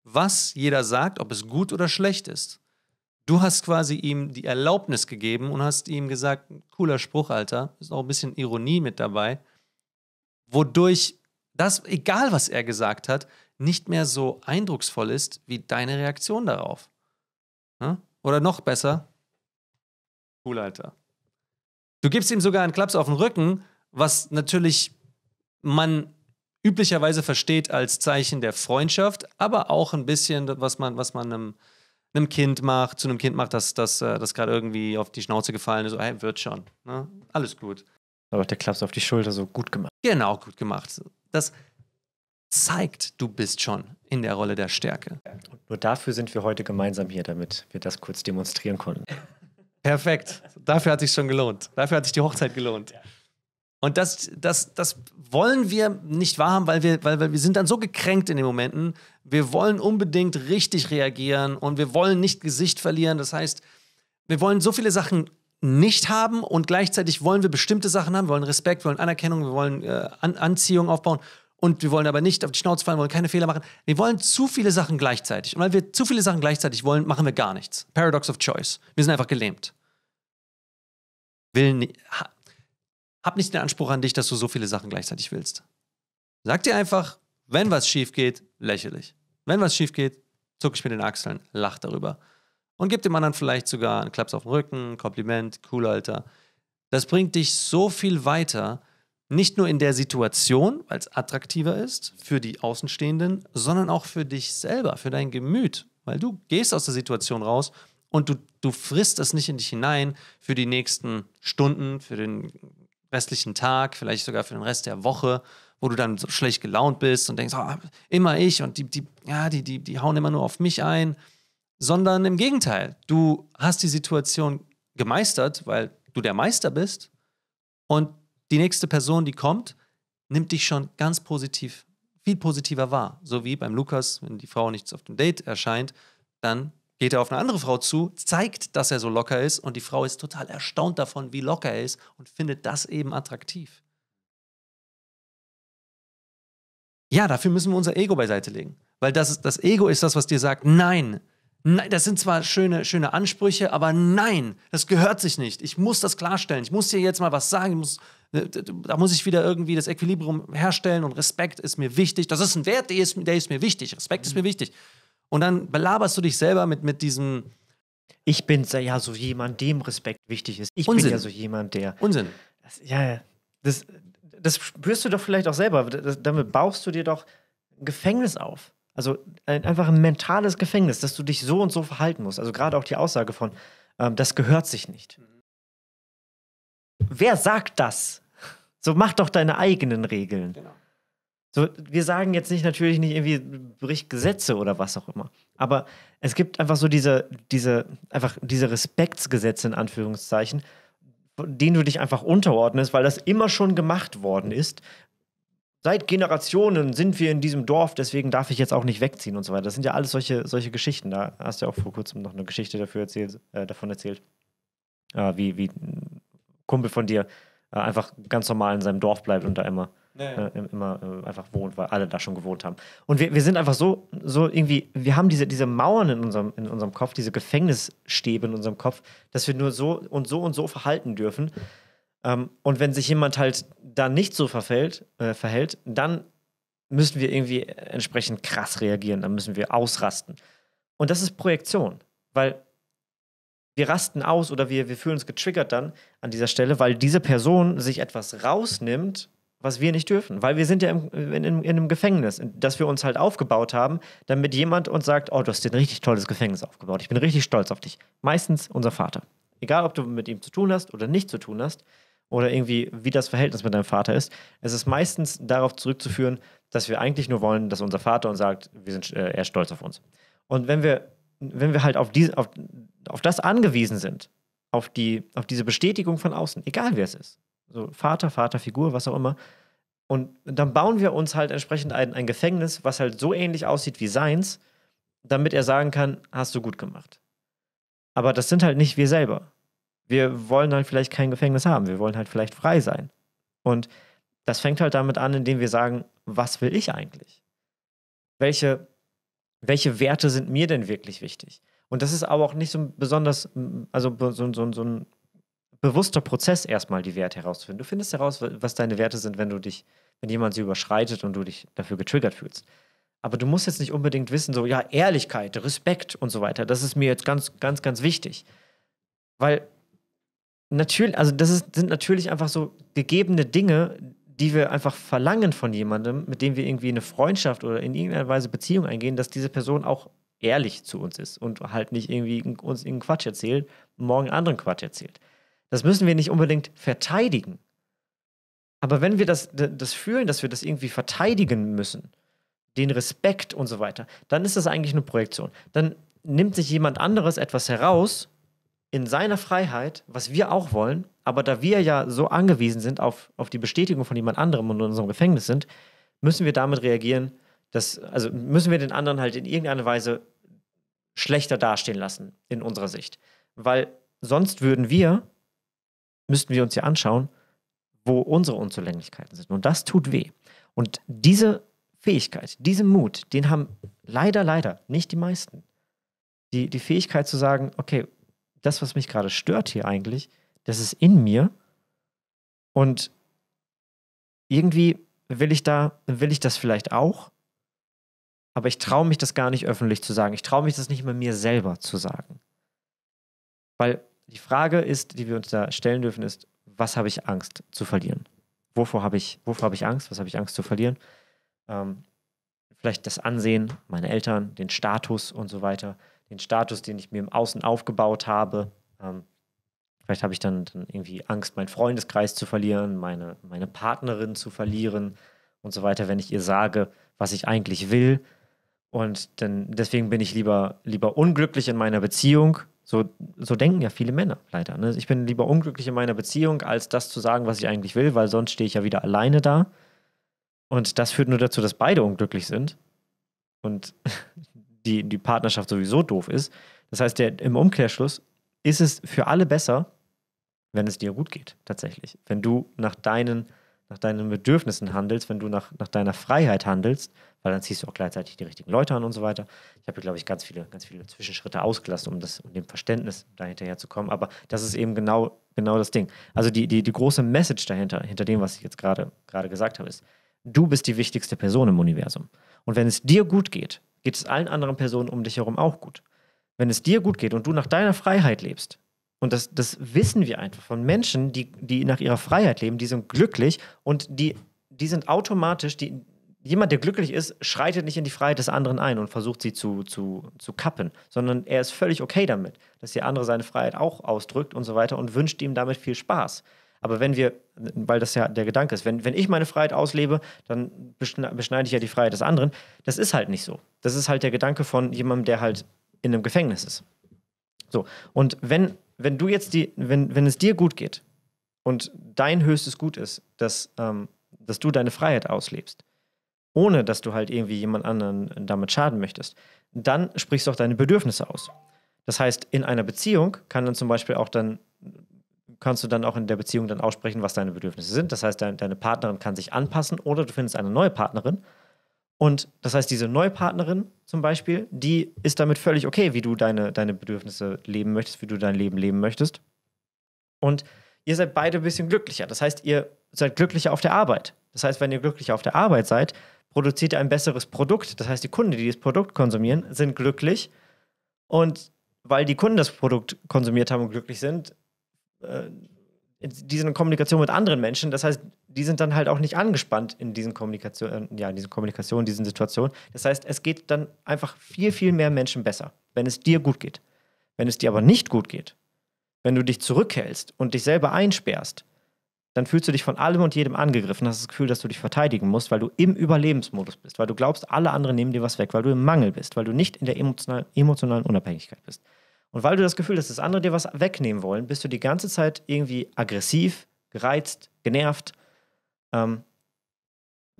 was jeder sagt, ob es gut oder schlecht ist. Du hast quasi ihm die Erlaubnis gegeben und hast ihm gesagt, cooler Spruch, Alter, ist auch ein bisschen Ironie mit dabei, wodurch das, egal was er gesagt hat, nicht mehr so eindrucksvoll ist wie deine Reaktion darauf. Ne? Oder noch besser, cool, Alter. Du gibst ihm sogar einen Klaps auf den Rücken, was natürlich man üblicherweise versteht als Zeichen der Freundschaft, aber auch ein bisschen, was man, was man einem, einem Kind macht, zu einem Kind macht, das, das, äh, das gerade irgendwie auf die Schnauze gefallen ist, so, hey, wird schon, ne? alles gut. Aber der klappt auf die Schulter, so gut gemacht. Genau, gut gemacht. Das zeigt, du bist schon in der Rolle der Stärke. Und nur dafür sind wir heute gemeinsam hier, damit wir das kurz demonstrieren konnten. Perfekt. Dafür hat sich schon gelohnt. Dafür hat sich die Hochzeit gelohnt. Ja. Und das, das, das wollen wir nicht wahrhaben, weil wir, weil, wir sind dann so gekränkt in den Momenten. Wir wollen unbedingt richtig reagieren und wir wollen nicht Gesicht verlieren. Das heißt, wir wollen so viele Sachen nicht haben und gleichzeitig wollen wir bestimmte Sachen haben. Wir wollen Respekt, wir wollen Anerkennung, wir wollen äh, An Anziehung aufbauen und wir wollen aber nicht auf die Schnauze fallen, wollen keine Fehler machen. Wir wollen zu viele Sachen gleichzeitig. Und weil wir zu viele Sachen gleichzeitig wollen, machen wir gar nichts. Paradox of Choice. Wir sind einfach gelähmt. Willen, hab nicht den Anspruch an dich, dass du so viele Sachen gleichzeitig willst. Sag dir einfach, wenn was schief geht, lächerlich. Wenn was schief geht, zuck ich mit den Achseln, lach darüber. Und gib dem anderen vielleicht sogar einen Klaps auf den Rücken, Kompliment, cool, Alter. Das bringt dich so viel weiter, nicht nur in der Situation, weil es attraktiver ist für die Außenstehenden, sondern auch für dich selber, für dein Gemüt, weil du gehst aus der Situation raus und du, du frisst das nicht in dich hinein für die nächsten Stunden, für den restlichen Tag, vielleicht sogar für den Rest der Woche, wo du dann so schlecht gelaunt bist und denkst, oh, immer ich und die, die, ja, die, die, die hauen immer nur auf mich ein, sondern im Gegenteil, du hast die Situation gemeistert, weil du der Meister bist und die nächste Person, die kommt, nimmt dich schon ganz positiv, viel positiver wahr. So wie beim Lukas, wenn die Frau nichts auf dem Date erscheint, dann geht er auf eine andere Frau zu, zeigt, dass er so locker ist und die Frau ist total erstaunt davon, wie locker er ist und findet das eben attraktiv. Ja, dafür müssen wir unser Ego beiseite legen, weil das, ist, das Ego ist das, was dir sagt, nein, nein, das sind zwar schöne, schöne Ansprüche, aber nein, das gehört sich nicht. Ich muss das klarstellen, ich muss dir jetzt mal was sagen, muss, äh, da muss ich wieder irgendwie das Equilibrium herstellen und Respekt ist mir wichtig. Das ist ein Wert, der ist, der ist mir wichtig, Respekt mhm. ist mir wichtig. Und dann belaberst du dich selber mit, mit diesem. Ich bin ja so jemand, dem Respekt wichtig ist. Ich Unsinn. bin ja so jemand, der. Unsinn. Das, ja, das, das spürst du doch vielleicht auch selber. Das, damit baust du dir doch ein Gefängnis auf. Also ein, einfach ein mentales Gefängnis, dass du dich so und so verhalten musst. Also gerade auch die Aussage von, ähm, das gehört sich nicht. Wer sagt das? So mach doch deine eigenen Regeln. Genau. So, wir sagen jetzt nicht natürlich nicht irgendwie bricht Gesetze oder was auch immer. Aber es gibt einfach so diese, diese, einfach diese Respektsgesetze in Anführungszeichen, denen du dich einfach unterordnest, weil das immer schon gemacht worden ist. Seit Generationen sind wir in diesem Dorf, deswegen darf ich jetzt auch nicht wegziehen und so weiter. Das sind ja alles solche, solche Geschichten. Da hast du ja auch vor kurzem noch eine Geschichte dafür erzählt, äh, davon erzählt, äh, wie, wie ein Kumpel von dir äh, einfach ganz normal in seinem Dorf bleibt und da immer naja. äh, immer äh, einfach wohnt, weil alle da schon gewohnt haben. Und wir, wir sind einfach so, so irgendwie, wir haben diese, diese Mauern in unserem, in unserem Kopf, diese Gefängnisstäbe in unserem Kopf, dass wir nur so und so und so verhalten dürfen. Ähm, und wenn sich jemand halt da nicht so verfällt, äh, verhält, dann müssen wir irgendwie entsprechend krass reagieren, dann müssen wir ausrasten. Und das ist Projektion, weil wir rasten aus oder wir, wir fühlen uns getriggert dann an dieser Stelle, weil diese Person sich etwas rausnimmt, was wir nicht dürfen, weil wir sind ja im, in, in, einem Gefängnis, das wir uns halt aufgebaut haben, damit jemand uns sagt, oh, du hast dir ein richtig tolles Gefängnis aufgebaut, ich bin richtig stolz auf dich. Meistens unser Vater. Egal, ob du mit ihm zu tun hast oder nicht zu tun hast oder irgendwie, wie das Verhältnis mit deinem Vater ist, es ist meistens darauf zurückzuführen, dass wir eigentlich nur wollen, dass unser Vater uns sagt, wir sind, äh, er ist stolz auf uns. Und wenn wir, wenn wir halt auf, die, auf, auf das angewiesen sind, auf, die, auf diese Bestätigung von außen, egal wer es ist, so Vater, Vaterfigur, was auch immer. Und dann bauen wir uns halt entsprechend ein, ein Gefängnis, was halt so ähnlich aussieht wie seins, damit er sagen kann, hast du gut gemacht. Aber das sind halt nicht wir selber. Wir wollen halt vielleicht kein Gefängnis haben, wir wollen halt vielleicht frei sein. Und das fängt halt damit an, indem wir sagen, was will ich eigentlich? Welche, welche Werte sind mir denn wirklich wichtig? Und das ist aber auch nicht so ein besonders, also so, so, so ein bewusster Prozess, erstmal die Werte herauszufinden. Du findest heraus, was deine Werte sind, wenn du dich, wenn jemand sie überschreitet und du dich dafür getriggert fühlst. Aber du musst jetzt nicht unbedingt wissen, so, ja, Ehrlichkeit, Respekt und so weiter. Das ist mir jetzt ganz, ganz, ganz wichtig. Weil natürlich, also das ist, sind natürlich einfach so gegebene Dinge, die wir einfach verlangen von jemandem, mit dem wir irgendwie eine Freundschaft oder in irgendeiner Weise Beziehung eingehen, dass diese Person auch ehrlich zu uns ist und halt nicht irgendwie uns irgendeinen Quatsch erzählt, morgen anderen Quatsch erzählt. Das müssen wir nicht unbedingt verteidigen. Aber wenn wir das, das fühlen, dass wir das irgendwie verteidigen müssen, den Respekt und so weiter, dann ist das eigentlich eine Projektion. Dann nimmt sich jemand anderes etwas heraus in seiner Freiheit, was wir auch wollen, aber da wir ja so angewiesen sind auf, auf die Bestätigung von jemand anderem und in unserem Gefängnis sind, müssen wir damit reagieren, dass, also müssen wir den anderen halt in irgendeiner Weise schlechter dastehen lassen, in unserer Sicht. Weil sonst würden wir müssten wir uns ja anschauen, wo unsere Unzulänglichkeiten sind. Und das tut weh. Und diese Fähigkeit, diesen Mut, den haben leider, leider nicht die meisten. Die, die Fähigkeit zu sagen, okay, das, was mich gerade stört hier eigentlich, das ist in mir und irgendwie will ich da, will ich das vielleicht auch, aber ich traue mich das gar nicht öffentlich zu sagen. Ich traue mich das nicht mal mir selber zu sagen. Weil die Frage ist, die wir uns da stellen dürfen, ist, was habe ich Angst zu verlieren? Wovor habe ich, wovor habe ich Angst? Was habe ich Angst zu verlieren? Ähm, vielleicht das Ansehen meiner Eltern, den Status und so weiter, den Status, den ich mir im Außen aufgebaut habe. Ähm, vielleicht habe ich dann, dann, irgendwie Angst, meinen Freundeskreis zu verlieren, meine, meine Partnerin zu verlieren und so weiter, wenn ich ihr sage, was ich eigentlich will. Und dann, deswegen bin ich lieber, lieber unglücklich in meiner Beziehung so, so denken ja viele Männer leider. Ne? Ich bin lieber unglücklich in meiner Beziehung, als das zu sagen, was ich eigentlich will, weil sonst stehe ich ja wieder alleine da. Und das führt nur dazu, dass beide unglücklich sind und (laughs) die, die Partnerschaft sowieso doof ist. Das heißt, der, im Umkehrschluss ist es für alle besser, wenn es dir gut geht, tatsächlich. Wenn du nach deinen nach deinen Bedürfnissen handelst, wenn du nach, nach deiner Freiheit handelst, weil dann ziehst du auch gleichzeitig die richtigen Leute an und so weiter. Ich habe hier, glaube ich, ganz viele, ganz viele Zwischenschritte ausgelassen, um, das, um dem Verständnis dahinterher zu kommen. Aber das ist eben genau, genau das Ding. Also die, die, die große Message dahinter, hinter dem, was ich jetzt gerade gesagt habe, ist, du bist die wichtigste Person im Universum. Und wenn es dir gut geht, geht es allen anderen Personen um dich herum auch gut. Wenn es dir gut geht und du nach deiner Freiheit lebst, und das, das wissen wir einfach von Menschen, die, die nach ihrer Freiheit leben, die sind glücklich und die, die sind automatisch, die, jemand, der glücklich ist, schreitet nicht in die Freiheit des anderen ein und versucht sie zu, zu, zu kappen, sondern er ist völlig okay damit, dass der andere seine Freiheit auch ausdrückt und so weiter und wünscht ihm damit viel Spaß. Aber wenn wir, weil das ja der Gedanke ist, wenn, wenn ich meine Freiheit auslebe, dann beschneide ich ja die Freiheit des anderen. Das ist halt nicht so. Das ist halt der Gedanke von jemandem, der halt in einem Gefängnis ist. So, und wenn wenn du jetzt die, wenn, wenn es dir gut geht und dein höchstes Gut ist, dass, ähm, dass du deine Freiheit auslebst, ohne dass du halt irgendwie jemand anderen damit schaden möchtest, dann sprichst du auch deine Bedürfnisse aus. Das heißt, in einer Beziehung kann dann zum Beispiel auch dann, kannst du dann auch in der Beziehung dann aussprechen, was deine Bedürfnisse sind. Das heißt, deine, deine Partnerin kann sich anpassen oder du findest eine neue Partnerin und das heißt, diese Neupartnerin zum Beispiel, die ist damit völlig okay, wie du deine, deine Bedürfnisse leben möchtest, wie du dein Leben leben möchtest. Und ihr seid beide ein bisschen glücklicher. Das heißt, ihr seid glücklicher auf der Arbeit. Das heißt, wenn ihr glücklicher auf der Arbeit seid, produziert ihr ein besseres Produkt. Das heißt, die Kunden, die dieses Produkt konsumieren, sind glücklich. Und weil die Kunden das Produkt konsumiert haben und glücklich sind, äh, die sind in Kommunikation mit anderen Menschen. Das heißt, die sind dann halt auch nicht angespannt in diesen Kommunikationen, äh, ja, in diesen Kommunikationen, diesen Situationen. Das heißt, es geht dann einfach viel, viel mehr Menschen besser, wenn es dir gut geht. Wenn es dir aber nicht gut geht, wenn du dich zurückhältst und dich selber einsperrst, dann fühlst du dich von allem und jedem angegriffen, hast das Gefühl, dass du dich verteidigen musst, weil du im Überlebensmodus bist, weil du glaubst, alle anderen nehmen dir was weg, weil du im Mangel bist, weil du nicht in der emotional, emotionalen Unabhängigkeit bist. Und weil du das Gefühl hast, dass andere dir was wegnehmen wollen, bist du die ganze Zeit irgendwie aggressiv, gereizt, genervt ähm,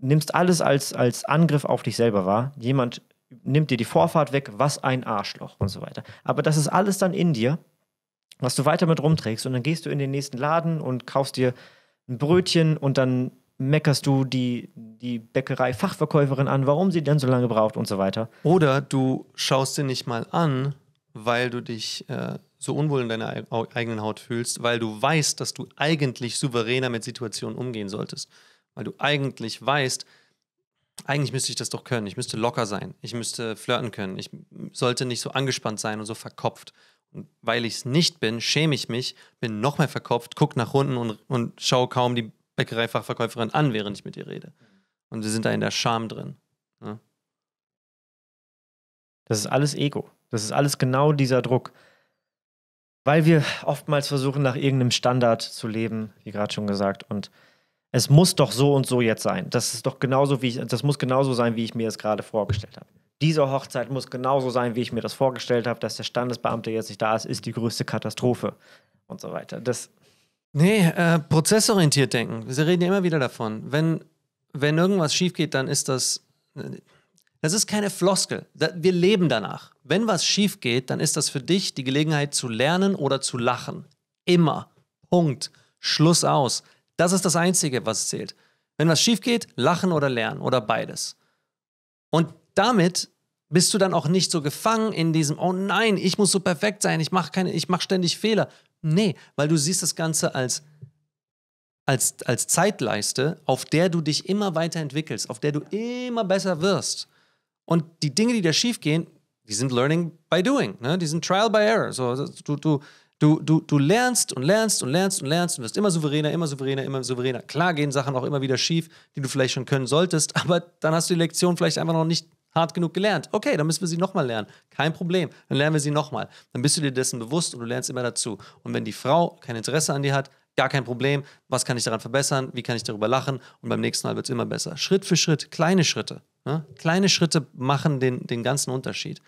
nimmst alles als, als Angriff auf dich selber wahr. Jemand nimmt dir die Vorfahrt weg, was ein Arschloch und so weiter. Aber das ist alles dann in dir, was du weiter mit rumträgst und dann gehst du in den nächsten Laden und kaufst dir ein Brötchen und dann meckerst du die, die Bäckerei-Fachverkäuferin an, warum sie denn so lange braucht und so weiter. Oder du schaust dir nicht mal an, weil du dich äh, so unwohl in deiner eigenen Haut fühlst, weil du weißt, dass du eigentlich souveräner mit Situationen umgehen solltest, weil du eigentlich weißt, eigentlich müsste ich das doch können, ich müsste locker sein, ich müsste flirten können, ich sollte nicht so angespannt sein und so verkopft. Und weil ich es nicht bin, schäme ich mich, bin noch mehr verkopft, gucke nach unten und, und schaue kaum die Bäckereifachverkäuferin an, während ich mit ihr rede. Und wir sind da in der Scham drin. Ja? Ne? Das ist alles Ego. Das ist alles genau dieser Druck. Weil wir oftmals versuchen, nach irgendeinem Standard zu leben, wie gerade schon gesagt. Und es muss doch so und so jetzt sein. Das ist doch genauso, wie ich, das muss genauso sein, wie ich mir das gerade vorgestellt habe. Diese Hochzeit muss genauso sein, wie ich mir das vorgestellt habe, dass der Standesbeamte jetzt nicht da ist, ist die größte Katastrophe und so weiter. Das nee, äh, prozessorientiert denken. Sie reden ja immer wieder davon. Wenn, wenn irgendwas schief geht, dann ist das äh, das ist keine Floskel. Wir leben danach. Wenn was schief geht, dann ist das für dich die Gelegenheit zu lernen oder zu lachen. Immer. Punkt. Schluss aus. Das ist das Einzige, was zählt. Wenn was schief geht, lachen oder lernen oder beides. Und damit bist du dann auch nicht so gefangen in diesem, oh nein, ich muss so perfekt sein, ich mache keine, ständig Fehler. Nee, weil du siehst das Ganze als, als, als Zeitleiste, auf der du dich immer weiterentwickelst, auf der du immer besser wirst. Und die Dinge, die da schief gehen, die sind Learning by Doing, ne? die sind Trial by Error. So, also du, du, du, du, du lernst und lernst und lernst und lernst und wirst immer souveräner, immer souveräner, immer souveräner. Klar gehen Sachen auch immer wieder schief, die du vielleicht schon können solltest, (laughs) aber dann hast du die Lektion vielleicht einfach noch nicht hart genug gelernt. Okay, dann müssen wir sie nochmal lernen. Kein Problem, dann lernen wir sie nochmal. Dann bist du dir dessen bewusst und du lernst immer dazu. Und wenn die Frau kein Interesse an dir hat, gar kein Problem, was kann ich daran verbessern, wie kann ich darüber lachen und beim nächsten Mal wird es immer besser. Schritt für Schritt, kleine Schritte. Ne? Kleine Schritte machen den, den ganzen Unterschied.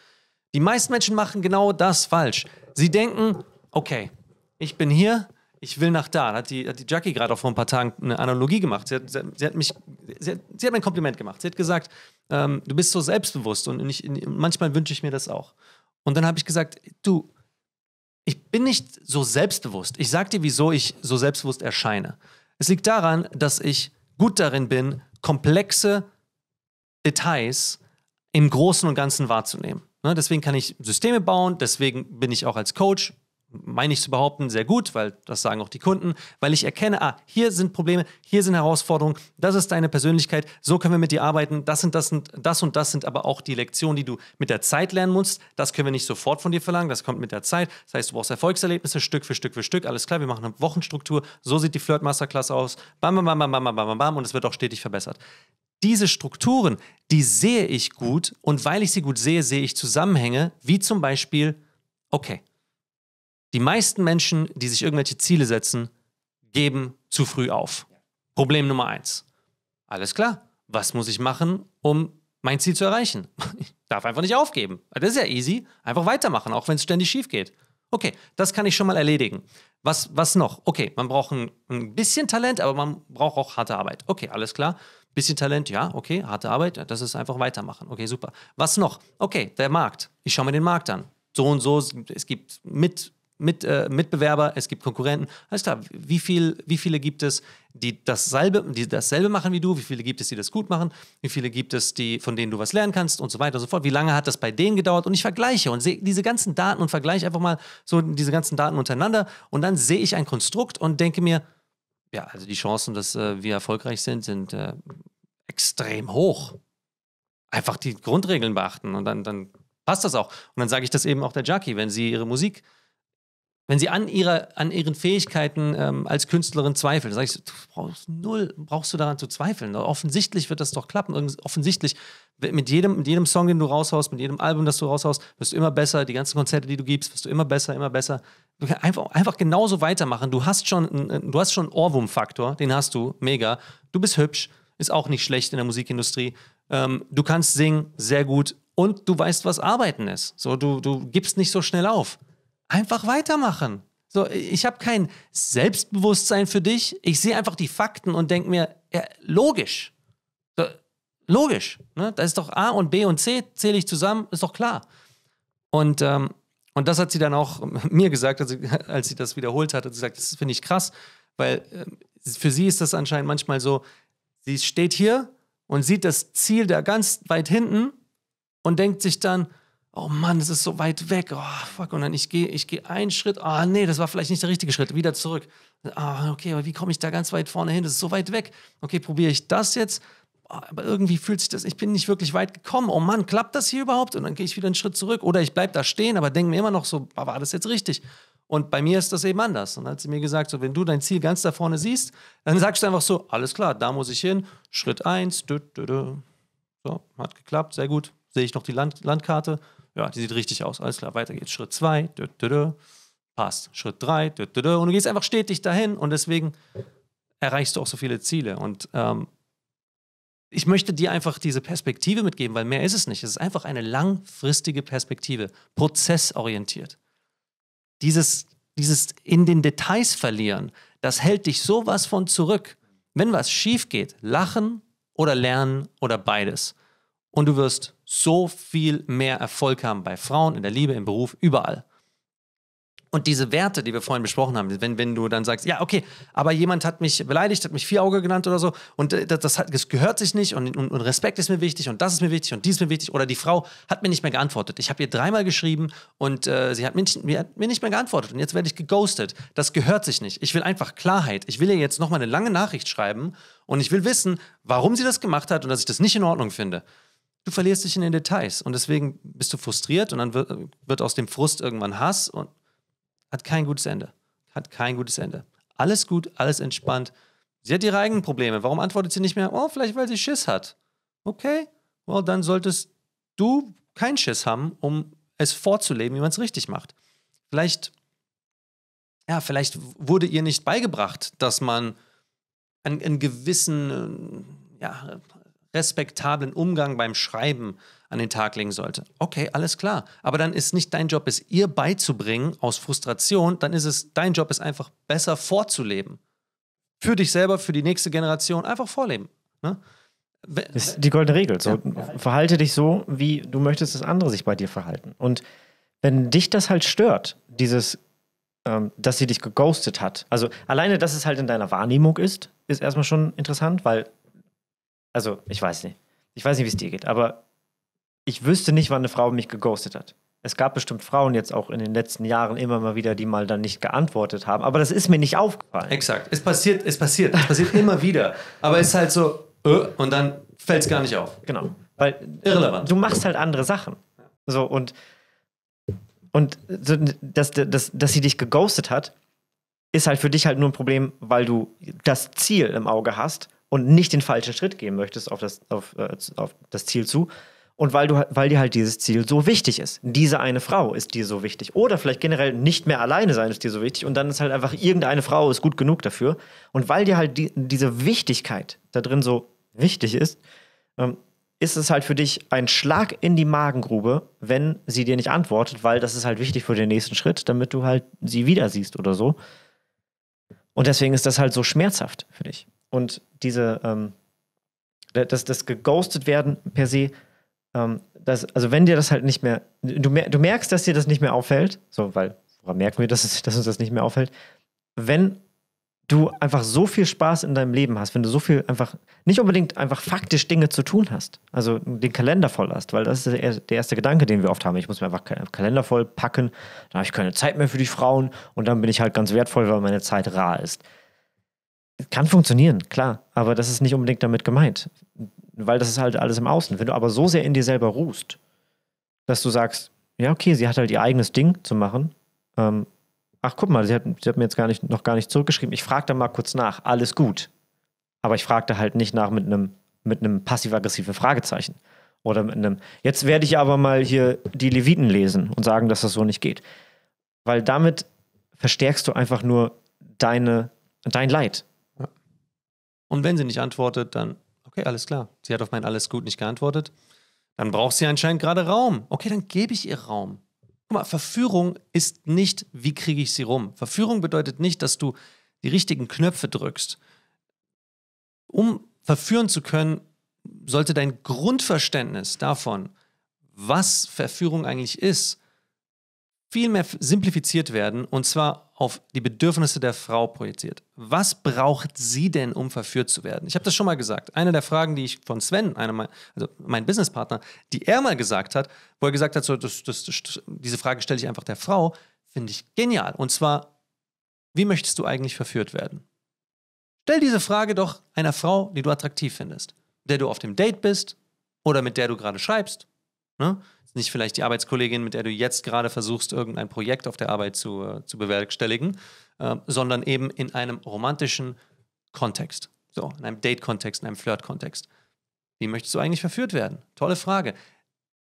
Die meisten Menschen machen genau das falsch. Sie denken, okay, ich bin hier, ich will nach da. Da hat die, hat die Jackie gerade auch vor ein paar Tagen eine Analogie gemacht. Sie hat, sie sie hat mich, sie hat, sie hat, mir ein Kompliment gemacht. Sie hat gesagt, ähm, du bist so selbstbewusst und ich, manchmal wünsche ich mir das auch. Und dann habe ich gesagt, du, ich bin nicht so selbstbewusst. Ich sag dir, wieso ich so selbstbewusst erscheine. Es liegt daran, dass ich gut darin bin, komplexe Details im Großen und Ganzen wahrzunehmen. Ne, deswegen kann ich Systeme bauen, deswegen bin ich auch als Coach meine ich zu behaupten, sehr gut, weil das sagen auch die Kunden, weil ich erkenne, ah, hier sind Probleme, hier sind Herausforderungen, das ist deine Persönlichkeit, so können wir mit dir arbeiten, das und das und das und das sind aber auch die Lektionen, die du mit der Zeit lernen musst, das können wir nicht sofort von dir verlangen, das kommt mit der Zeit, das heißt, du brauchst Erfolgserlebnisse Stück für Stück für Stück, alles klar, wir machen eine Wochenstruktur, so sieht die Flirt Masterclass aus, bam, bam, bam, bam, bam, bam, bam, bam und es wird auch stetig verbessert. Diese Strukturen, die sehe ich gut und weil ich sie gut sehe, sehe ich Zusammenhänge, wie zum Beispiel, okay, die meisten Menschen, die sich irgendwelche Ziele setzen, geben zu früh auf. Problem Nummer eins. Alles klar, was muss ich machen, um mein Ziel zu erreichen? Ich darf einfach nicht aufgeben. Das ist ja easy. Einfach weitermachen, auch wenn es ständig schief geht. Okay, das kann ich schon mal erledigen. Was, was noch? Okay, man braucht ein, ein bisschen Talent, aber man braucht auch harte Arbeit. Okay, alles klar. Bisschen Talent, ja, okay, harte Arbeit, das ist einfach weitermachen. Okay, super. Was noch? Okay, der Markt. Ich schaue mir den Markt an. So und so, es gibt mit mit, äh, Mitbewerber, es gibt Konkurrenten. Alles klar, wie, viel, wie viele gibt es, die, dasselbe, die dasselbe machen wie du? Wie viele gibt es, die das gut machen? Wie viele gibt es, die, von denen du was lernen kannst und so weiter und so fort? Wie lange hat das bei denen gedauert? Und ich vergleiche und sehe diese ganzen Daten und vergleiche einfach mal so diese ganzen Daten untereinander und dann sehe ich ein Konstrukt und denke mir, ja, also die Chancen, dass äh, wir erfolgreich sind, sind äh, extrem hoch. Einfach die Grundregeln beachten und dann, dann passt das auch. Und dann sage ich das eben auch der Jackie, wenn sie ihre Musik wenn sie an, ihrer, an ihren Fähigkeiten ähm, als Künstlerin zweifeln, dann sage ich, du brauchst null, brauchst du daran zu zweifeln. Ne? Offensichtlich wird das doch klappen. Offensichtlich, mit jedem, mit jedem Song, den du raushaust, mit jedem Album, das du raushaust, wirst du immer besser. Die ganzen Konzerte, die du gibst, wirst du immer besser, immer besser. Einfach, einfach genauso weitermachen. Du hast schon, du hast schon Ohrwurm-Faktor, den hast du, mega. Du bist hübsch, ist auch nicht schlecht in der Musikindustrie. Ähm, du kannst singen, sehr gut. Und du weißt, was Arbeiten ist. So, du, du gibst nicht so schnell auf einfach weitermachen. So, ich habe kein Selbstbewusstsein für dich. Ich sehe einfach die Fakten und denke mir, ja, logisch. So, logisch. Ne? Da ist doch A und B und C, zähle ich zusammen, ist doch klar. Und, ähm, und das hat sie dann auch (laughs) mir gesagt, als sie, (laughs) als sie das wiederholt hat, hat sie gesagt, das finde ich krass, weil äh, für sie ist das anscheinend manchmal so, sie steht hier und sieht das Ziel da ganz weit hinten und denkt sich dann, oh Mann, das ist so weit weg, oh fuck, und dann ich gehe, ich gehe einen Schritt, ah oh, nee, das war vielleicht nicht der richtige Schritt, wieder zurück. Ah, okay, aber wie komme ich da ganz weit vorne hin? Das ist so weit weg. Okay, probiere ich das jetzt, ah, aber irgendwie fühlt sich das, ich bin nicht wirklich weit gekommen. Oh Mann, klappt das hier überhaupt? Und dann gehe ich wieder einen Schritt zurück oder ich bleibe da stehen, aber denke mir immer noch so, ah, war das jetzt richtig? Und bei mir ist das eben anders. Und dann hat sie mir gesagt, so, wenn du dein Ziel ganz da vorne siehst, dann sagst du einfach so, alles klar, da muss ich hin, Schritt eins, so, hat geklappt, sehr gut, sehe ich noch die Land Landkarte, ja, die sieht richtig aus. Alles klar, weiter geht's. Schritt 2, passt. Schritt 3, und du gehst einfach stetig dahin und deswegen erreichst du auch so viele Ziele. Und ähm, ich möchte dir einfach diese Perspektive mitgeben, weil mehr ist es nicht. Es ist einfach eine langfristige Perspektive, prozessorientiert. Dieses, dieses in den Details verlieren, das hält dich sowas von zurück. Wenn was schief geht, lachen oder lernen oder beides. Und du wirst so viel mehr Erfolg haben bei Frauen, in der Liebe, im Beruf, überall. Und diese Werte, die wir vorhin besprochen haben, wenn, wenn du dann sagst, ja, okay, aber jemand hat mich beleidigt, hat mich Vierauge genannt oder so, und äh, das, das, hat, das gehört sich nicht und, und, und, Respekt ist mir wichtig und das ist mir wichtig und dies ist mir wichtig oder die Frau hat mir nicht mehr geantwortet. Ich habe ihr dreimal geschrieben und äh, sie hat mir, mir, hat mir nicht mehr geantwortet und jetzt werde ich geghostet. Das gehört sich nicht. Ich will einfach Klarheit. Ich will ihr jetzt nochmal eine lange Nachricht schreiben und ich will wissen, warum sie das gemacht hat und dass ich das nicht in Ordnung finde du verlierst dich in den Details und deswegen bist du frustriert und dann wird, wird aus dem Frust irgendwann Hass und hat kein gutes Ende. Hat kein gutes Ende. Alles gut, alles entspannt. Sie hat ihre eigenen Probleme. Warum antwortet sie nicht mehr? Oh, vielleicht weil sie Schiss hat. Okay, well, dann solltest du keinen Schiss haben, um es vorzuleben, wie man es richtig macht. Vielleicht, ja, vielleicht wurde ihr nicht beigebracht, dass man einen, einen gewissen, äh, ja, respektablen Umgang beim Schreiben an den Tag legen sollte. Okay, alles klar. Aber dann ist nicht dein Job, es ihr beizubringen aus Frustration, dann ist es dein Job, es einfach besser vorzuleben. Für dich selber, für die nächste Generation, einfach vorleben. Ne? Das ist die goldene Regel. So, ja. Verhalte dich so, wie du möchtest, dass andere sich bei dir verhalten. Und wenn dich das halt stört, dieses, ähm, dass sie dich geghostet hat, also alleine, dass es halt in deiner Wahrnehmung ist, ist erstmal schon interessant, weil also, ich weiß nicht. Ich weiß nicht, wie es dir geht, aber ich wüsste nicht, wann eine Frau mich geghostet hat. Es gab bestimmt Frauen jetzt auch in den letzten Jahren immer mal wieder, die mal dann nicht geantwortet haben. Aber das ist mir nicht aufgefallen. Exakt. Es passiert, es passiert, es passiert immer wieder. Aber es ist halt so, äh, und dann fällt es gar nicht auf. Genau. Weil Irrelevant. Du machst halt andere Sachen. So, und, und dass, dass, dass sie dich geghostet hat, ist halt für dich halt nur ein Problem, weil du das Ziel im Auge hast und nicht den falschen Schritt gehen möchtest auf das, auf, äh, auf das Ziel zu. Und weil, du, weil dir halt dieses Ziel so wichtig ist. Diese eine Frau ist dir so wichtig. Oder vielleicht generell nicht mehr alleine sein ist dir so wichtig. Und dann ist halt einfach irgendeine Frau ist gut genug dafür. Und weil dir halt die, diese Wichtigkeit da drin so wichtig ist, ähm, ist es halt für dich ein Schlag in die Magengrube, wenn sie dir nicht antwortet, weil das ist halt wichtig für den nächsten Schritt, damit du halt sie wieder siehst oder so. Und deswegen ist das halt so schmerzhaft für dich. Und diese, ähm, das, das geghostet werden per se, ähm, das, also wenn dir das halt nicht mehr, du, mer du merkst, dass dir das nicht mehr auffällt, so, weil, woran merken wir, dass, es, dass uns das nicht mehr auffällt? Wenn du einfach so viel Spaß in deinem Leben hast, wenn du so viel einfach, nicht unbedingt einfach faktisch Dinge zu tun hast, also den Kalender voll hast, weil das ist der erste Gedanke, den wir oft haben. Ich muss mir einfach Kalender voll packen, dann habe ich keine Zeit mehr für die Frauen und dann bin ich halt ganz wertvoll, weil meine Zeit rar ist. Kann funktionieren, klar, aber das ist nicht unbedingt damit gemeint, weil das ist halt alles im Außen. Wenn du aber so sehr in dir selber ruhst, dass du sagst, ja, okay, sie hat halt ihr eigenes Ding zu machen. Ähm, ach, guck mal, sie hat, sie hat mir jetzt gar nicht, noch gar nicht zurückgeschrieben. Ich frage da mal kurz nach, alles gut. Aber ich da halt nicht nach mit einem mit passiv-aggressiven Fragezeichen. Oder mit einem, jetzt werde ich aber mal hier die Leviten lesen und sagen, dass das so nicht geht. Weil damit verstärkst du einfach nur deine, dein Leid. Und wenn sie nicht antwortet, dann, okay, alles klar. Sie hat auf mein Alles gut nicht geantwortet. Dann braucht sie anscheinend gerade Raum. Okay, dann gebe ich ihr Raum. Guck mal, Verführung ist nicht, wie kriege ich sie rum. Verführung bedeutet nicht, dass du die richtigen Knöpfe drückst. Um verführen zu können, sollte dein Grundverständnis davon, was Verführung eigentlich ist, viel mehr simplifiziert werden. Und zwar auf die Bedürfnisse der Frau projiziert. Was braucht sie denn, um verführt zu werden? Ich habe das schon mal gesagt. Eine der Fragen, die ich von Sven, einem, also mein Businesspartner, die er mal gesagt hat, wo er gesagt hat, so, das, das, das, diese Frage stelle ich einfach der Frau, finde ich genial. Und zwar, wie möchtest du eigentlich verführt werden? Stell diese Frage doch einer Frau, die du attraktiv findest, der du auf dem Date bist oder mit der du gerade schreibst. Ne? Ist nicht vielleicht die Arbeitskollegin, mit der du jetzt gerade versuchst, irgendein Projekt auf der Arbeit zu, äh, zu bewerkstelligen, äh, sondern eben in einem romantischen Kontext. So, in einem Date-Kontext, in einem Flirt-Kontext. Wie möchtest du eigentlich verführt werden? Tolle Frage.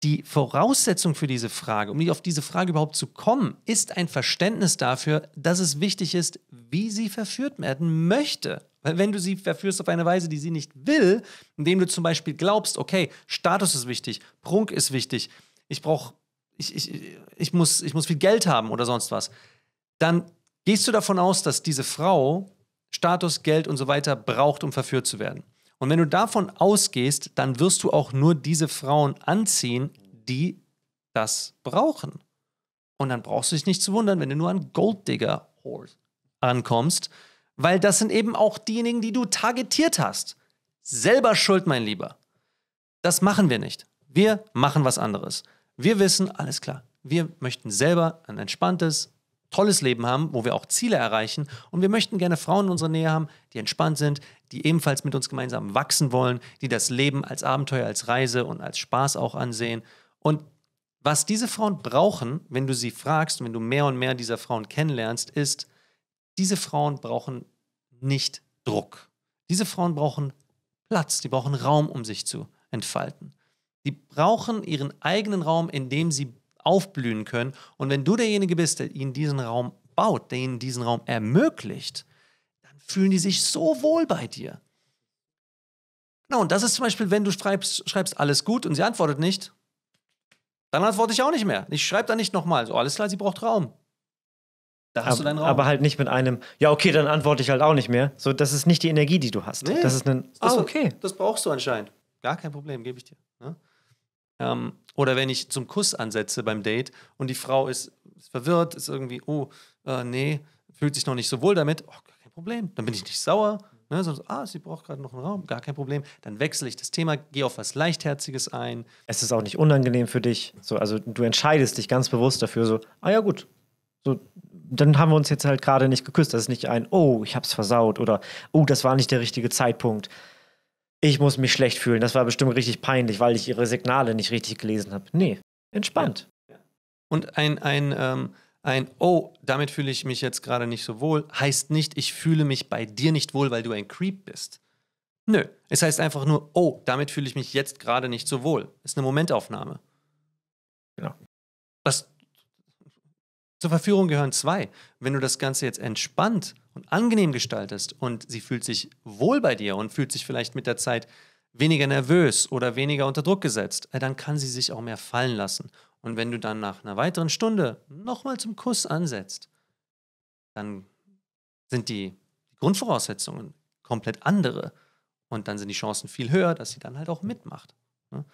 Die Voraussetzung für diese Frage, um auf diese Frage überhaupt zu kommen, ist ein Verständnis dafür, dass es wichtig ist, wie sie verführt werden möchte. Weil Wenn du sie verführst auf eine Weise, die sie nicht will, indem du zum Beispiel glaubst, okay, Status ist wichtig, Prunk ist wichtig, ich brauche, ich, ich, ich, muss, ich muss viel Geld haben oder sonst was, dann gehst du davon aus, dass diese Frau Status, Geld und so weiter braucht, um verführt zu werden. Und wenn du davon ausgehst, dann wirst du auch nur diese Frauen anziehen, die das brauchen. Und dann brauchst du dich nicht zu wundern, wenn du nur an Golddigger ankommst, weil das sind eben auch diejenigen, die du targetiert hast. Selber schuld, mein Lieber. Das machen wir nicht. Wir machen was anderes. Wir wissen, alles klar, wir möchten selber ein entspanntes, tolles Leben haben, wo wir auch Ziele erreichen. Und wir möchten gerne Frauen in unserer Nähe haben, die entspannt sind, die ebenfalls mit uns gemeinsam wachsen wollen, die das Leben als Abenteuer, als Reise und als Spaß auch ansehen. Und was diese Frauen brauchen, wenn du sie fragst, wenn du mehr und mehr dieser Frauen kennenlernst, ist diese Frauen brauchen nicht Druck. Diese Frauen brauchen Platz, die brauchen Raum, um sich zu entfalten. Die brauchen ihren eigenen Raum, in dem sie aufblühen können. Und wenn du derjenige bist, der ihnen diesen Raum baut, der ihnen diesen Raum ermöglicht, dann fühlen die sich so wohl bei dir. Genau, und das ist zum Beispiel, wenn du schreibst, schreibst alles gut und sie antwortet nicht, dann antworte ich auch nicht mehr. Ich schreibe da nicht nochmal. So, alles klar, sie braucht Raum. Da hast aber, du deinen Raum. Aber halt nicht mit einem, ja, okay, dann antworte ich halt auch nicht mehr. So, das ist nicht die Energie, die du hast. Nee, das ist ein, das, oh, okay. Das brauchst du anscheinend. Gar kein Problem, gebe ich dir. Ne? Ähm, oder wenn ich zum Kuss ansetze beim Date und die Frau ist, ist verwirrt, ist irgendwie, oh, äh, nee, fühlt sich noch nicht so wohl damit, oh, gar kein Problem, dann bin ich nicht sauer. Ne, so, ah, sie braucht gerade noch einen Raum, gar kein Problem. Dann wechsle ich das Thema, gehe auf was Leichtherziges ein. Es ist auch nicht unangenehm für dich. So, also du entscheidest dich ganz bewusst dafür, so, ah ja gut, so, dann haben wir uns jetzt halt gerade nicht geküsst. Das ist nicht ein, oh, ich hab's versaut oder oh, das war nicht der richtige Zeitpunkt. Ich muss mich schlecht fühlen. Das war bestimmt richtig peinlich, weil ich ihre Signale nicht richtig gelesen habe. Nee, entspannt. Ja. Und ein, ein, ähm, ein, oh, damit fühle ich mich jetzt gerade nicht so wohl, heißt nicht, ich fühle mich bei dir nicht wohl, weil du ein Creep bist. Nö, es heißt einfach nur, oh, damit fühle ich mich jetzt gerade nicht so wohl. Ist eine Momentaufnahme. Genau. Was zur Verführung gehören zwei. Wenn du das Ganze jetzt entspannt und angenehm gestaltest und sie fühlt sich wohl bei dir und fühlt sich vielleicht mit der Zeit weniger nervös oder weniger unter Druck gesetzt, äh, dann kann sie sich auch mehr fallen lassen. Und wenn du dann nach einer weiteren Stunde nochmal zum Kuss ansetzt, dann sind die Grundvoraussetzungen komplett andere und dann sind die Chancen viel höher, dass sie dann halt auch mitmacht. Ne?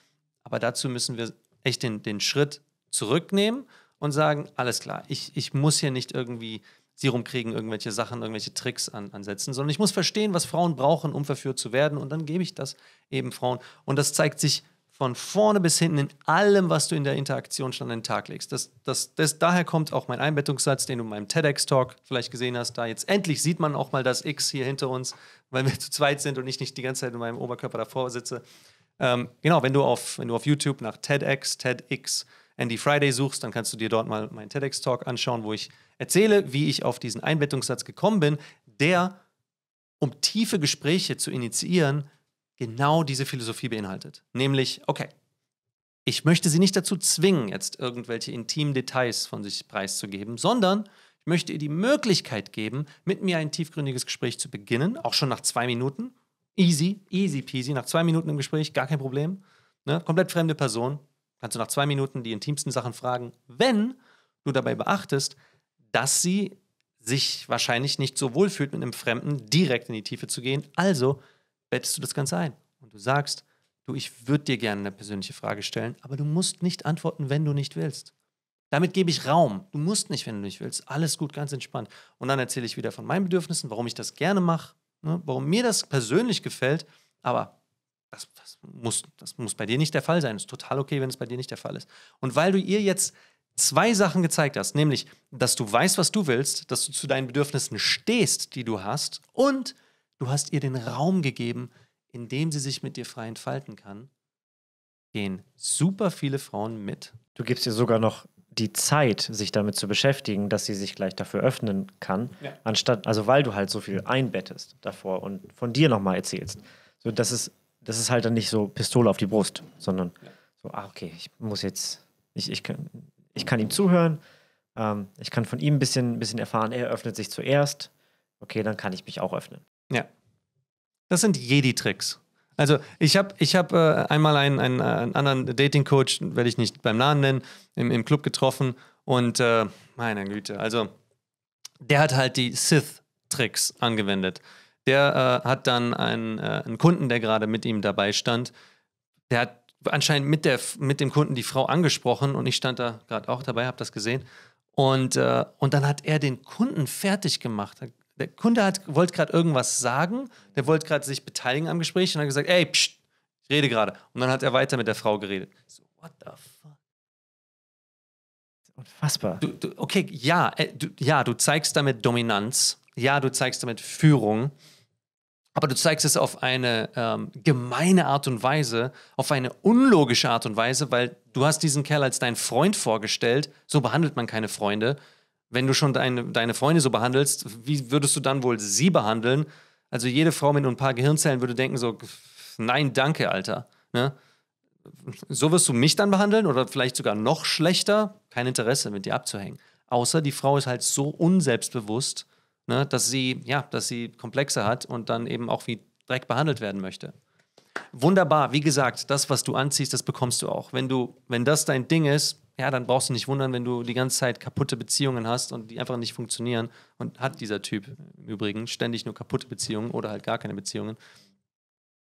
Aber dazu müssen wir echt den, den Schritt zurücknehmen und sagen, alles klar, ich, ich muss hier nicht irgendwie sie kriegen, irgendwelche Sachen, irgendwelche Tricks an, ansetzen, sondern ich muss verstehen, was Frauen brauchen, um verführt zu werden. Und dann gebe ich das eben Frauen. Und das zeigt sich von vorne bis hinten in allem, was du in der Interaktion schon an den Tag legst. Das, das, das, daher kommt auch mein Einbettungssatz, den du in meinem TEDx-Talk vielleicht gesehen hast. Da jetzt endlich sieht man auch mal das X hier hinter uns, weil wir (laughs) zu zweit sind und ich nicht die ganze Zeit in meinem Oberkörper davor sitze. Ähm, genau, wenn du, auf, wenn du auf YouTube nach TEDx, TEDx Andy Friday suchst, dann kannst du dir dort mal meinen TEDx-Talk anschauen, wo ich erzähle, wie ich auf diesen Einbettungssatz gekommen bin, der, um tiefe Gespräche zu initiieren, genau diese Philosophie beinhaltet. Nämlich, okay, ich möchte sie nicht dazu zwingen, jetzt irgendwelche intimen Details von sich preiszugeben, sondern ich möchte ihr die Möglichkeit geben, mit mir ein tiefgründiges Gespräch zu beginnen, auch schon nach zwei Minuten. Easy, easy peasy, nach zwei Minuten im Gespräch, gar kein Problem. Ne? Komplett fremde Person, kannst du nach zwei Minuten die intimsten Sachen fragen, wenn du dabei beachtest, dass sie sich wahrscheinlich nicht so wohl fühlt, mit einem Fremden direkt in die Tiefe zu gehen. Also bettest du das Ganze ein und du sagst, du, ich würde dir gerne eine persönliche Frage stellen, aber du musst nicht antworten, wenn du nicht willst. Damit gebe ich Raum. Du musst nicht, wenn du nicht willst. Alles gut, ganz entspannt. Und dann erzähle ich wieder von meinen Bedürfnissen, warum ich das gerne mache, ne, warum mir das persönlich gefällt. Aber das, das, muss, das muss bei dir nicht der Fall sein. Es Ist total okay, wenn es bei dir nicht der Fall ist. Und weil du ihr jetzt zwei Sachen gezeigt hast, nämlich, dass du weißt, was du willst, dass du zu deinen Bedürfnissen stehst, die du hast, und du hast ihr den Raum gegeben, in dem sie sich mit dir frei entfalten kann, gehen super viele Frauen mit. Du gibst ihr sogar noch die Zeit, sich damit zu beschäftigen, dass sie sich gleich dafür öffnen kann, ja. anstatt, also weil du halt so viel einbettest davor und von dir nochmal erzählst. So, das ist das ist halt dann nicht so Pistole auf die Brust, sondern so, ah, okay, ich muss jetzt, ich, ich, kann, ich kann ihm zuhören, ähm, ich kann von ihm ein bisschen, ein bisschen erfahren, er öffnet sich zuerst, okay, dann kann ich mich auch öffnen. Ja. Das sind Jedi-Tricks. Also ich habe ich hab, äh, einmal einen, einen, äh, einen anderen Dating-Coach, werde ich nicht beim Namen nennen, im, im Club getroffen und äh, meine Güte, also der hat halt die Sith-Tricks angewendet der äh, hat dann einen, äh, einen Kunden, der gerade mit ihm dabei stand, der hat anscheinend mit, der, mit dem Kunden die Frau angesprochen und ich stand da gerade auch dabei, habe das gesehen. Und, äh, und dann hat er den Kunden fertig gemacht. Der Kunde hat, wollte gerade irgendwas sagen, der wollte gerade sich beteiligen am Gespräch und hat gesagt, ey, psst, ich rede gerade. Und dann hat er weiter mit der Frau geredet. So, what the fuck? Unfassbar. Du, du, okay, ja, äh, du, ja, du zeigst damit Dominanz. Ja, du zeigst damit Führung. Aber du zeigst es auf eine ähm, gemeine Art und Weise, auf eine unlogische Art und Weise, weil du hast diesen Kerl als deinen Freund vorgestellt. So behandelt man keine Freunde. Wenn du schon deine, deine Freunde so behandelst, wie würdest du dann wohl sie behandeln? Also jede Frau mit ein paar Gehirnzellen würde denken so, nein, danke, Alter. Ne? So wirst du mich dann behandeln oder vielleicht sogar noch schlechter? Kein Interesse, mit dir abzuhängen. Außer die Frau ist halt so unselbstbewusst, ne, dass sie, ja, dass sie Komplexe hat und dann eben auch wie Dreck behandelt werden möchte. Wunderbar, wie gesagt, das, was du anziehst, das bekommst du auch. Wenn du, wenn das dein Ding ist, ja, dann brauchst du nicht wundern, wenn du die ganze Zeit kaputte Beziehungen hast und die einfach nicht funktionieren. Und hat dieser Typ im Übrigen ständig nur kaputte Beziehungen oder halt gar keine Beziehungen.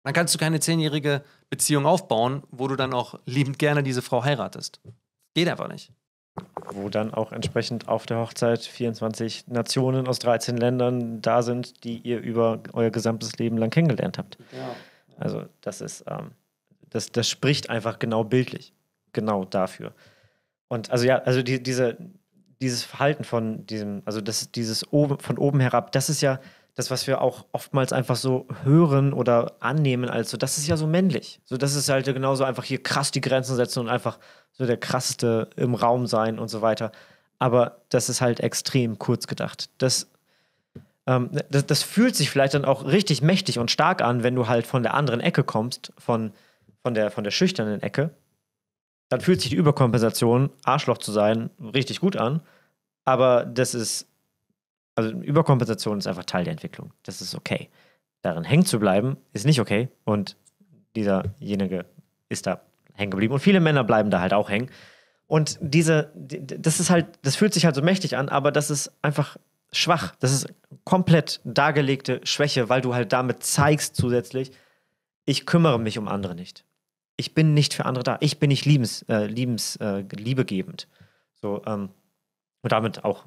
Dann kannst du keine zehnjährige Beziehung aufbauen, wo du dann auch liebend gerne diese Frau heiratest. Geht einfach nicht wo dann auch entsprechend auf der Hochzeit 24 Nationen aus 13 Ländern da sind, die ihr über euer gesamtes Leben lang kennengelernt habt. Ja. Also das ist, ähm, das, das spricht einfach genau bildlich, genau dafür. Und also ja, also die, diese, dieses Verhalten von diesem, also das, dieses oben, von oben herab, das ist ja, das, was wir auch oftmals einfach so hören oder annehmen, als das ist ja so männlich. So, das ist halt genauso einfach hier krass die Grenzen setzen und einfach so der krasseste im Raum sein und so weiter. Aber das ist halt extrem kurz gedacht. Das, ähm, das, das, fühlt sich vielleicht dann auch richtig mächtig und stark an, wenn du halt von der anderen Ecke kommst, von, von, der, von der schüchternen Ecke. Dann fühlt sich die Überkompensation, Arschloch zu sein, richtig gut an. Aber das ist also Überkompensation ist einfach Teil der Entwicklung. Das ist okay. Darin hängen zu bleiben, ist nicht okay. Und dieserjenige ist da hängen geblieben. Und viele Männer bleiben da halt auch hängen. Und diese, das ist halt, das fühlt sich halt so mächtig an, aber das ist einfach schwach. Das ist komplett dargelegte Schwäche, weil du halt damit zeigst zusätzlich, ich kümmere mich um andere nicht. Ich bin nicht für andere da. Ich bin nicht liebens, äh, liebens, äh, liebegebend. So, ähm, und damit auch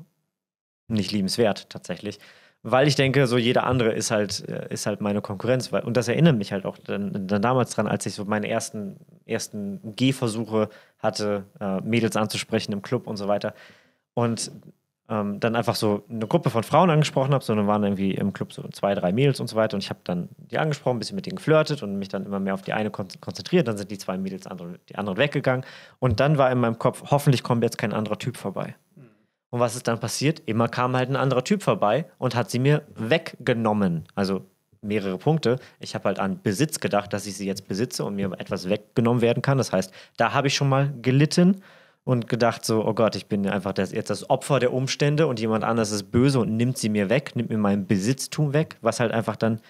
nicht liebenswert tatsächlich. Weil ich denke, so jeder andere ist halt, äh, ist halt meine Konkurrenz. Und das erinnert mich halt auch dann, dann damals dran, als ich so meine ersten, ersten Gehversuche hatte, äh, Mädels anzusprechen im Club und so weiter. Und ähm, dann einfach so eine Gruppe von Frauen angesprochen habe, sondern waren irgendwie im Club so zwei, drei Mädels und so weiter. Und ich habe dann die angesprochen, ein bisschen mit denen geflirtet und mich dann immer mehr auf die eine konzentriert. Dann sind die zwei Mädels andere, die anderen weggegangen. Und dann war in meinem Kopf, hoffentlich kommt jetzt kein anderer Typ vorbei. Und was ist dann passiert? Immer kam halt ein anderer Typ vorbei und hat sie mir weggenommen. Also mehrere Punkte. Ich habe halt an Besitz gedacht, dass ich sie jetzt besitze und mir etwas weggenommen werden kann. Das heißt, da habe ich schon mal gelitten und gedacht so, oh Gott, ich bin einfach das, jetzt das Opfer der Umstände und jemand anderes ist böse und nimmt sie mir weg, nimmt mir mein Besitztum weg, was halt einfach dann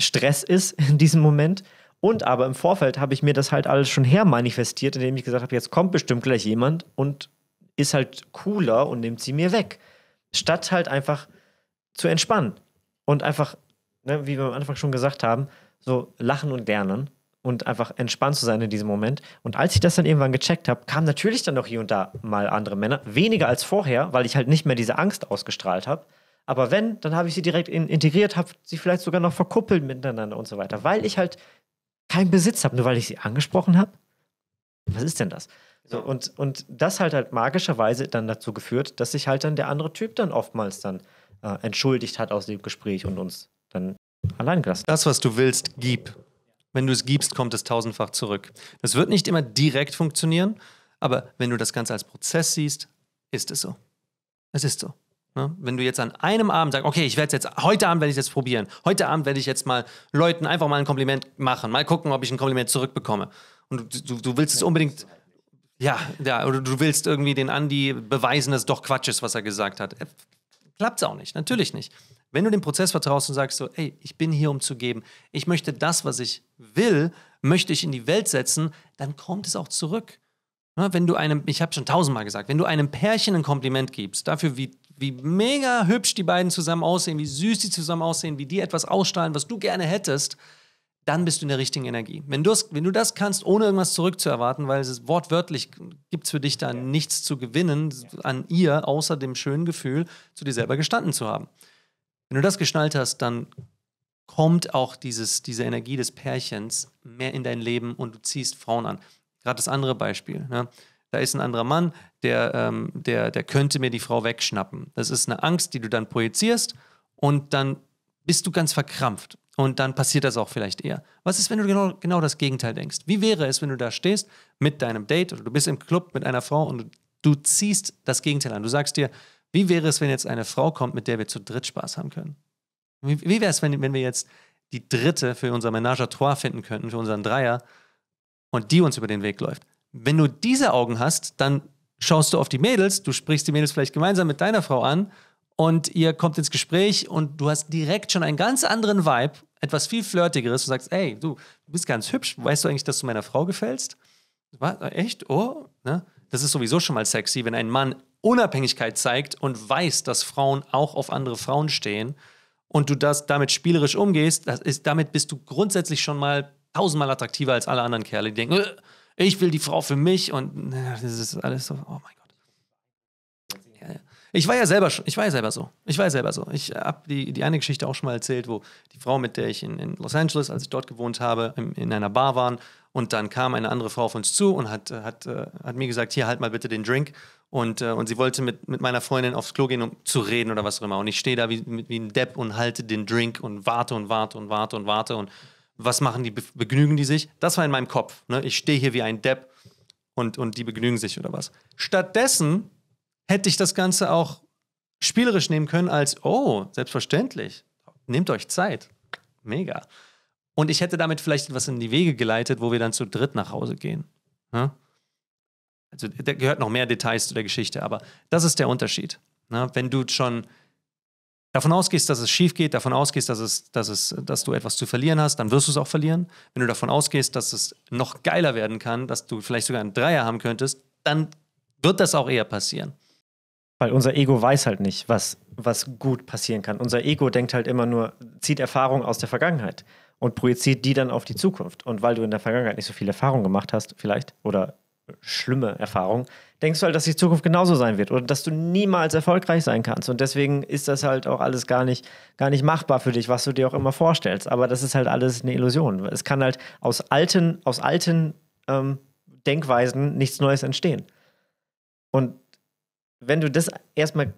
Stress ist (laughs) in diesem Moment. Und aber im Vorfeld habe ich mir das halt alles schon hermanifestiert, indem ich gesagt habe, jetzt kommt bestimmt gleich jemand und ist halt cooler und nimmt sie mir weg. Statt halt einfach zu entspannen und einfach, ne, wie wir am Anfang schon gesagt haben, so lachen und lernen und einfach entspannt zu sein in diesem Moment. Und als ich das dann irgendwann gecheckt habe, kamen natürlich dann noch hier und da mal andere Männer, weniger als vorher, weil ich halt nicht mehr diese Angst ausgestrahlt habe. Aber wenn, dann habe ich sie direkt in, integriert, habe sie vielleicht sogar noch verkuppelt miteinander und so weiter, weil ich halt keinen Besitz habe, nur weil ich sie angesprochen habe. Was ist denn das? So, und, und das halt halt magischerweise dann dazu geführt, dass sich halt dann der andere Typ dann oftmals dann äh, entschuldigt hat aus dem Gespräch und uns dann allein gelassen. hat. Das, was du willst, gib. Wenn du es gibst, kommt es tausendfach zurück. Das wird nicht immer direkt funktionieren, aber wenn du das Ganze als Prozess siehst, ist es so. Es ist so. Ne? Wenn du jetzt an einem Abend sagst, okay, ich werde jetzt, heute Abend werde ich jetzt probieren. Heute Abend werde ich jetzt mal Leuten einfach mal ein Kompliment machen. Mal gucken, ob ich ein Kompliment zurückbekomme. Und du, du, du willst es unbedingt ja, ja, oder du willst irgendwie den Andi beweisen, dass es doch Quatsch ist, was er gesagt hat. Äh, Klappt es auch nicht, natürlich nicht. Wenn du dem Prozess vertraust und sagst so, ey, ich bin hier, um zu geben, ich möchte das, was ich will, möchte ich in die Welt setzen, dann kommt es auch zurück. Na, ne, wenn du einem, ich habe schon tausendmal gesagt, wenn du einem Pärchen ein Kompliment gibst, dafür, wie, wie mega hübsch die beiden zusammen aussehen, wie süß die zusammen aussehen, wie die etwas ausstrahlen, was du gerne hättest, dann bist du in der richtigen Energie. Wenn, wenn du das kannst, ohne irgendwas zurückzuerwarten, weil es wortwörtlich gibt es für dich da ja. nichts zu gewinnen ja. an ihr, außer dem schönen Gefühl, zu dir selber gestanden zu haben. Wenn du das geschnallt hast, dann kommt auch dieses, diese Energie des Pärchens mehr in dein Leben und du ziehst Frauen an. Gerade das andere Beispiel. Ne? Da ist ein anderer Mann, der, ähm, der, der könnte mir die Frau wegschnappen. Das ist eine Angst, die du dann projizierst und dann bist du ganz verkrampft und dann passiert das auch vielleicht eher. Was ist, wenn du genau, genau das Gegenteil denkst? Wie wäre es, wenn du da stehst mit deinem Date oder du bist im Club mit einer Frau und du, ziehst das Gegenteil an? Du sagst dir, wie wäre es, wenn jetzt eine Frau kommt, mit der wir zu dritt Spaß haben können? Wie, wie wäre es, wenn, wenn wir jetzt die dritte für unser Menage à Trois finden könnten, für unseren Dreier und die uns über den Weg läuft? Wenn du diese Augen hast, dann schaust du auf die Mädels, du sprichst die Mädels vielleicht gemeinsam mit deiner Frau an und ihr kommt ins Gespräch und du hast direkt schon einen ganz anderen Vibe etwas viel Flirtigeres und sagst, ey, du, du bist ganz hübsch, weißt du eigentlich, dass du meiner Frau gefällst? Was? Echt? Oh? Ne? Das ist sowieso schon mal sexy, wenn ein Mann Unabhängigkeit zeigt und weiß, dass Frauen auch auf andere Frauen stehen und du das damit spielerisch umgehst, das ist, damit bist du grundsätzlich schon mal tausendmal attraktiver als alle anderen Kerle, die denken, äh, ich will die Frau für mich und das ist alles so, oh mein Gott. Ich war ja selber, ich war ja selber so. Ich war ja selber so. Ich habe die, die eine Geschichte auch schon mal erzählt, wo die Frau, mit der ich in, in Los Angeles, als ich dort gewohnt habe, in, in, einer Bar waren und dann kam eine andere Frau auf uns zu und hat, hat, äh, hat mir gesagt, hier halt mal bitte den Drink. Und, äh, und sie wollte mit, mit meiner Freundin aufs Klo gehen, um zu reden oder was auch immer. Und ich stehe da wie, wie ein Depp und halte den Drink und warte und warte und warte und warte. Und was machen die? Begnügen die sich? Das war in meinem Kopf. Ne? Ich stehe hier wie ein Depp und, und die begnügen sich oder was. Stattdessen hätte ich das Ganze auch spielerisch nehmen können als, oh, selbstverständlich, nehmt euch Zeit. Mega. Und ich hätte damit vielleicht etwas in die Wege geleitet, wo wir dann zu dritt nach Hause gehen. Ja? Ne? Also da gehört noch mehr Details zu der Geschichte, aber das ist der Unterschied. Ja? Ne? Wenn du schon davon ausgehst, dass es schief geht, davon ausgehst, dass, es, dass, es, dass du etwas zu verlieren hast, dann wirst du es auch verlieren. Wenn du davon ausgehst, dass es noch geiler werden kann, dass du vielleicht sogar einen Dreier haben könntest, dann wird das auch eher passieren. Weil unser Ego weiß halt nicht, was, was gut passieren kann. Unser Ego denkt halt immer nur, zieht Erfahrungen aus der Vergangenheit und projiziert die dann auf die Zukunft. Und weil du in der Vergangenheit nicht so viel Erfahrung gemacht hast, vielleicht, oder schlimme Erfahrung, denkst du halt, dass die Zukunft genauso sein wird oder dass du niemals erfolgreich sein kannst. Und deswegen ist das halt auch alles gar nicht, gar nicht machbar für dich, was du dir auch immer vorstellst. Aber das ist halt alles eine Illusion. Es kann halt aus alten, aus alten ähm, Denkweisen nichts Neues entstehen. Und wenn du das erstmal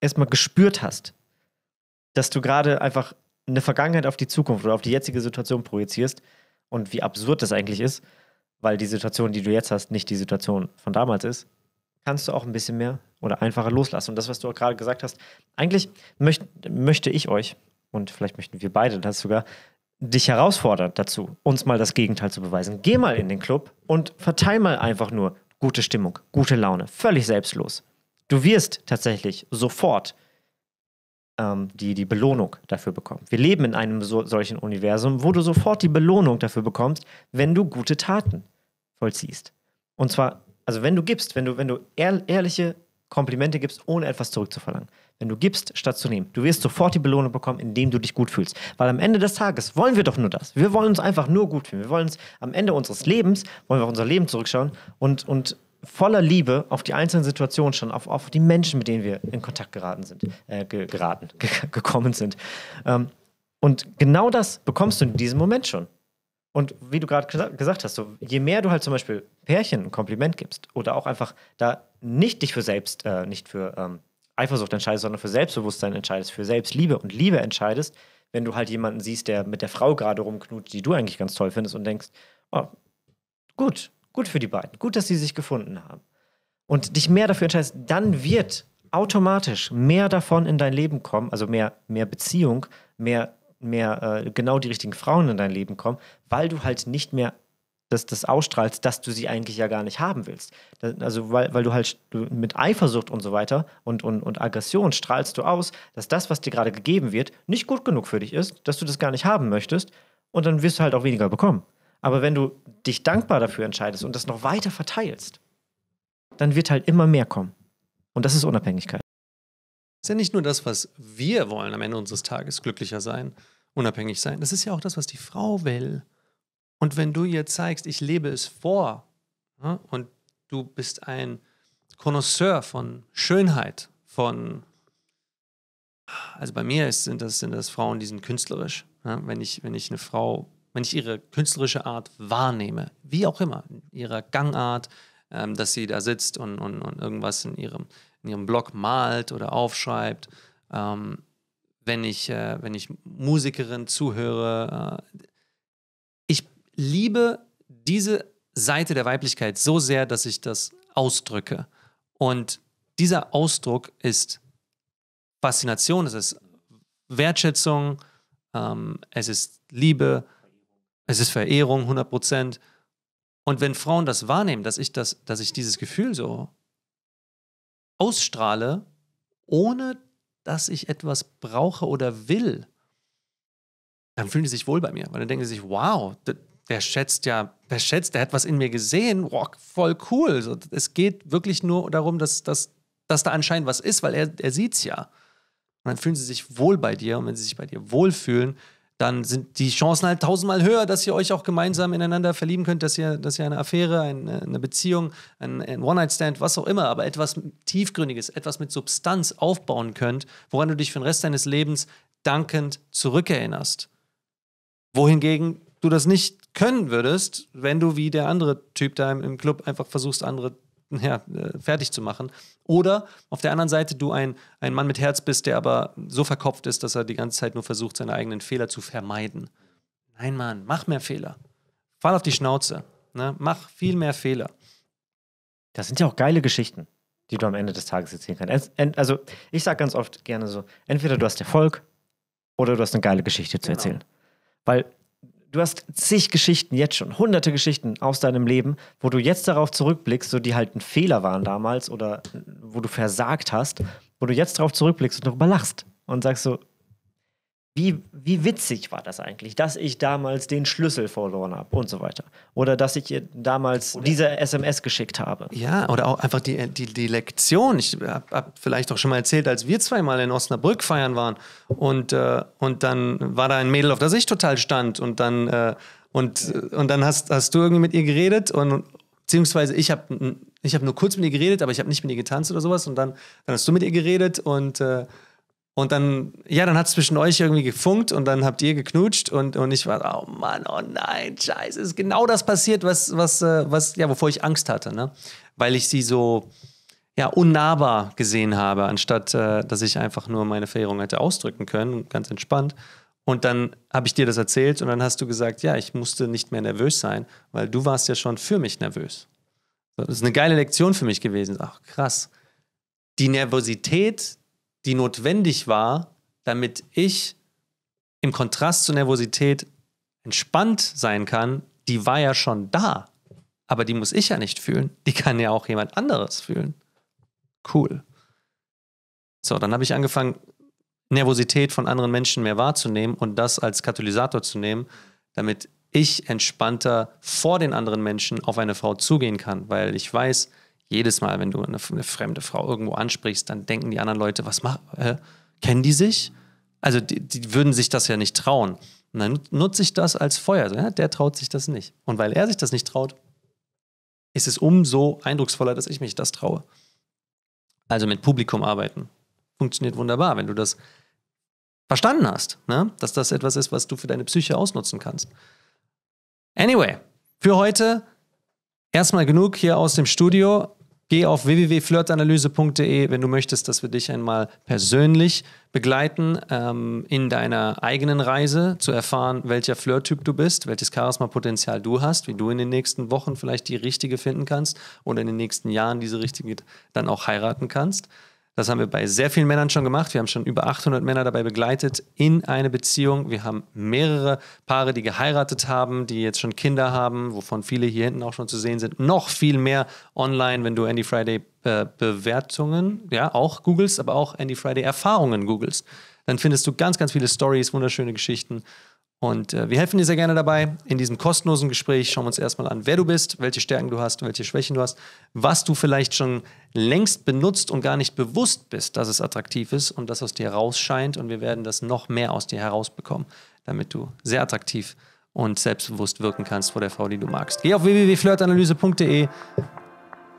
erstmal gespürt hast, dass du gerade einfach eine Vergangenheit auf die Zukunft oder auf die jetzige Situation projizierst und wie absurd das eigentlich ist, weil die Situation, die du jetzt hast, nicht die Situation von damals ist, kannst du auch ein bisschen mehr oder einfacher loslassen. Und das, was du auch gerade gesagt hast, eigentlich möcht, möchte ich euch und vielleicht möchten wir beide das sogar dich herausfordern dazu, uns mal das Gegenteil zu beweisen. Geh mal in den Club und verteil mal einfach nur gute Stimmung, gute Laune, völlig selbstlos. Du wirst tatsächlich sofort ähm, die, die Belohnung dafür bekommen. Wir leben in einem so, solchen Universum, wo du sofort die Belohnung dafür bekommst, wenn du gute Taten vollziehst. Und zwar, also wenn du gibst, wenn du, wenn du ehr, ehrliche Komplimente gibst, ohne etwas zurückzuverlangen. Wenn du gibst, statt zu nehmen. Du wirst sofort die Belohnung bekommen, indem du dich gut fühlst. Weil am Ende des Tages wollen wir doch nur das. Wir wollen uns einfach nur gut fühlen. Wir wollen uns am Ende unseres Lebens, wollen wir auf unser Leben zurückschauen und, und voller Liebe auf die einzelnen Situationen schon, auf, auf die Menschen, mit denen wir in Kontakt geraten sind, äh, ge geraten, (laughs) ge gekommen sind. Ähm, und genau das bekommst du in diesem Moment schon. Und wie du gerade gesagt hast, so, je mehr du halt zum Beispiel Pärchen ein Kompliment gibst oder auch einfach da nicht dich für selbst, äh, nicht für ähm, Eifersucht entscheidest, sondern für Selbstbewusstsein entscheidest, für Selbstliebe und Liebe entscheidest, wenn du halt jemanden siehst, der mit der Frau gerade rumknutscht, die du eigentlich ganz toll findest und denkst, oh, gut, Gut für die beiden. Gut, dass sie sich gefunden haben. Und dich mehr dafür entscheidest, dann wird automatisch mehr davon in dein Leben kommen, also mehr, mehr Beziehung, mehr, mehr äh, genau die richtigen Frauen in dein Leben kommen, weil du halt nicht mehr das, das ausstrahlst, dass du sie eigentlich ja gar nicht haben willst. also weil, weil du halt mit Eifersucht und so weiter und, und, und Aggression strahlst du aus, dass das, was dir gerade gegeben wird, nicht gut genug für dich ist, dass du das gar nicht haben möchtest und dann wirst du halt auch weniger bekommen. Aber wenn du dich dankbar dafür entscheidest und das noch weiter verteilst, dann wird halt immer mehr kommen. Und das ist Unabhängigkeit. Das ist ja nicht nur das, was wir wollen am Ende unseres Tages, glücklicher sein, unabhängig sein. Das ist ja auch das, was die Frau will. Und wenn du ihr zeigst, ich lebe es vor und du bist ein Connoisseur von Schönheit, von, also bei mir sind, das, sind das Frauen, die sind künstlerisch. wenn, ich, wenn ich eine Frau wenn ich ihre künstlerische Art wahrnehme, wie auch immer, ihrer Gangart, ähm, dass sie da sitzt und, und, und irgendwas in ihrem, in ihrem Blog malt oder aufschreibt, ähm, wenn, ich, äh, wenn ich Musikerin zuhöre. Äh, ich liebe diese Seite der Weiblichkeit so sehr, dass ich das ausdrücke. Und dieser Ausdruck ist Faszination, es ist Wertschätzung, ähm, es ist Liebe, es ist Verehrung 100 Prozent. Und wenn Frauen das wahrnehmen, dass ich, das, dass ich dieses Gefühl so ausstrahle, ohne dass ich etwas brauche oder will, dann fühlen sie sich wohl bei mir. Weil dann denken sie sich, wow, der, der schätzt ja, der schätzt, der hat was in mir gesehen, wow, voll cool. So, es geht wirklich nur darum, dass, dass, dass da anscheinend was ist, weil er, er sieht es ja. Und dann fühlen sie sich wohl bei dir. Und wenn sie sich bei dir wohlfühlen, dann sind die Chancen halt tausendmal höher, dass ihr euch auch gemeinsam ineinander verlieben könnt, dass ihr, dass ihr eine Affäre, eine, äh, eine Beziehung, ein, ein One-Night-Stand, was auch immer, aber etwas Tiefgründiges, etwas mit Substanz aufbauen könnt, woran du dich für den Rest deines Lebens dankend zurückerinnerst. Wohingegen du das nicht können würdest, wenn du wie der andere Typ da im, Club einfach versuchst, andere ja, äh, fertig zu machen. Oder auf der anderen Seite du ein, ein Mann mit Herz bist, der aber so verkopft ist, dass er die ganze Zeit nur versucht, seine eigenen Fehler zu vermeiden. Nein, Mann, mach mehr Fehler. Fall auf die Schnauze. Ne? Mach viel mehr Fehler. Das sind ja auch geile Geschichten, die du am Ende des Tages erzählen kannst. Also ich sage ganz oft gerne so, entweder du hast Erfolg oder du hast eine geile Geschichte zu genau. erzählen. Weil du hast zig Geschichten jetzt schon, hunderte Geschichten aus deinem Leben, wo du jetzt darauf zurückblickst, so die halt ein Fehler waren damals oder wo du versagt hast, wo du jetzt darauf zurückblickst und darüber lachst und sagst so, wie, wie witzig war das eigentlich, dass ich damals den Schlüssel verloren habe und so weiter. Oder dass ich ihr damals oder diese SMS geschickt habe. Ja, oder auch einfach die, die, die Lektion. Ich habe hab vielleicht auch schon mal erzählt, als wir zweimal in Osnabrück feiern waren und, äh, und dann war da ein Mädel, auf das ich total stand und dann, äh, und, und dann hast, hast du irgendwie mit ihr geredet und beziehungsweise ich habe ich hab nur kurz mit ihr geredet, aber ich habe nicht mit ihr getanzt oder sowas und dann, dann hast du mit ihr geredet und äh, und dann, ja, dann hat es zwischen euch irgendwie gefunkt und dann habt ihr geknutscht und, und ich war, oh Mann, oh nein, scheiße, ist genau das passiert, was, was, äh, was, ja, wovor ich Angst hatte, ne? Weil ich sie so, ja, unnahbar gesehen habe, anstatt, äh, dass ich einfach nur meine Verheerung hätte ausdrücken können, ganz entspannt. Und dann habe ich dir das erzählt und dann hast du gesagt, ja, ich musste nicht mehr nervös sein, weil du warst ja schon für mich nervös. Das ist eine geile Lektion für mich gewesen. Ach, krass. Die Nervosität die notwendig war, damit ich im Kontrast zur Nervosität entspannt sein kann, die war ja schon da. Aber die muss ich ja nicht fühlen. Die kann ja auch jemand anderes fühlen. Cool. So, dann habe ich angefangen, Nervosität von anderen Menschen mehr wahrzunehmen und das als Katalysator zu nehmen, damit ich entspannter vor den anderen Menschen auf eine Frau zugehen kann, weil ich weiß, jedes Mal, wenn du eine, eine fremde Frau irgendwo ansprichst, dann denken die anderen Leute, was machen, äh, kennen die sich? Also die, die, würden sich das ja nicht trauen. Und dann nutze ich das als Feuer. Also, ja, der traut sich das nicht. Und weil er sich das nicht traut, ist es umso eindrucksvoller, dass ich mich das traue. Also mit Publikum arbeiten. Funktioniert wunderbar, wenn du das verstanden hast, ne? dass das etwas ist, was du für deine Psyche ausnutzen kannst. Anyway, für heute erstmal genug hier aus dem Studio. Geh auf www.flirtanalyse.de, wenn du möchtest, dass wir dich einmal persönlich begleiten ähm, in deiner eigenen Reise, zu erfahren, welcher Flirttyp du bist, welches Charisma-Potenzial du hast, wie du in den nächsten Wochen vielleicht die richtige finden kannst oder in den nächsten Jahren diese richtige dann auch heiraten kannst. Das haben wir bei sehr vielen Männern schon gemacht. Wir haben schon über 800 Männer dabei begleitet in eine Beziehung. Wir haben mehrere Paare, die geheiratet haben, die jetzt schon Kinder haben, wovon viele hier hinten auch schon zu sehen sind. Noch viel mehr online, wenn du Andy Friday äh, Bewertungen, ja, auch googelst, aber auch Andy Friday Erfahrungen googelst. Dann findest du ganz, ganz viele Stories, wunderschöne Geschichten. Und äh, wir helfen dir sehr gerne dabei. In diesem kostenlosen Gespräch schauen wir uns erstmal an, wer du bist, welche Stärken du hast, welche Schwächen du hast, was du vielleicht schon längst benutzt und gar nicht bewusst bist, dass es attraktiv ist und das aus dir rausscheint. Und wir werden das noch mehr aus dir herausbekommen, damit du sehr attraktiv und selbstbewusst wirken kannst vor der Frau, die du magst. Geh auf www.flirtanalyse.de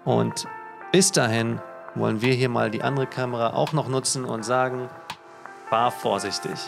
und bis dahin wollen wir hier mal die andere Kamera auch noch nutzen und sagen, fahr vorsichtig.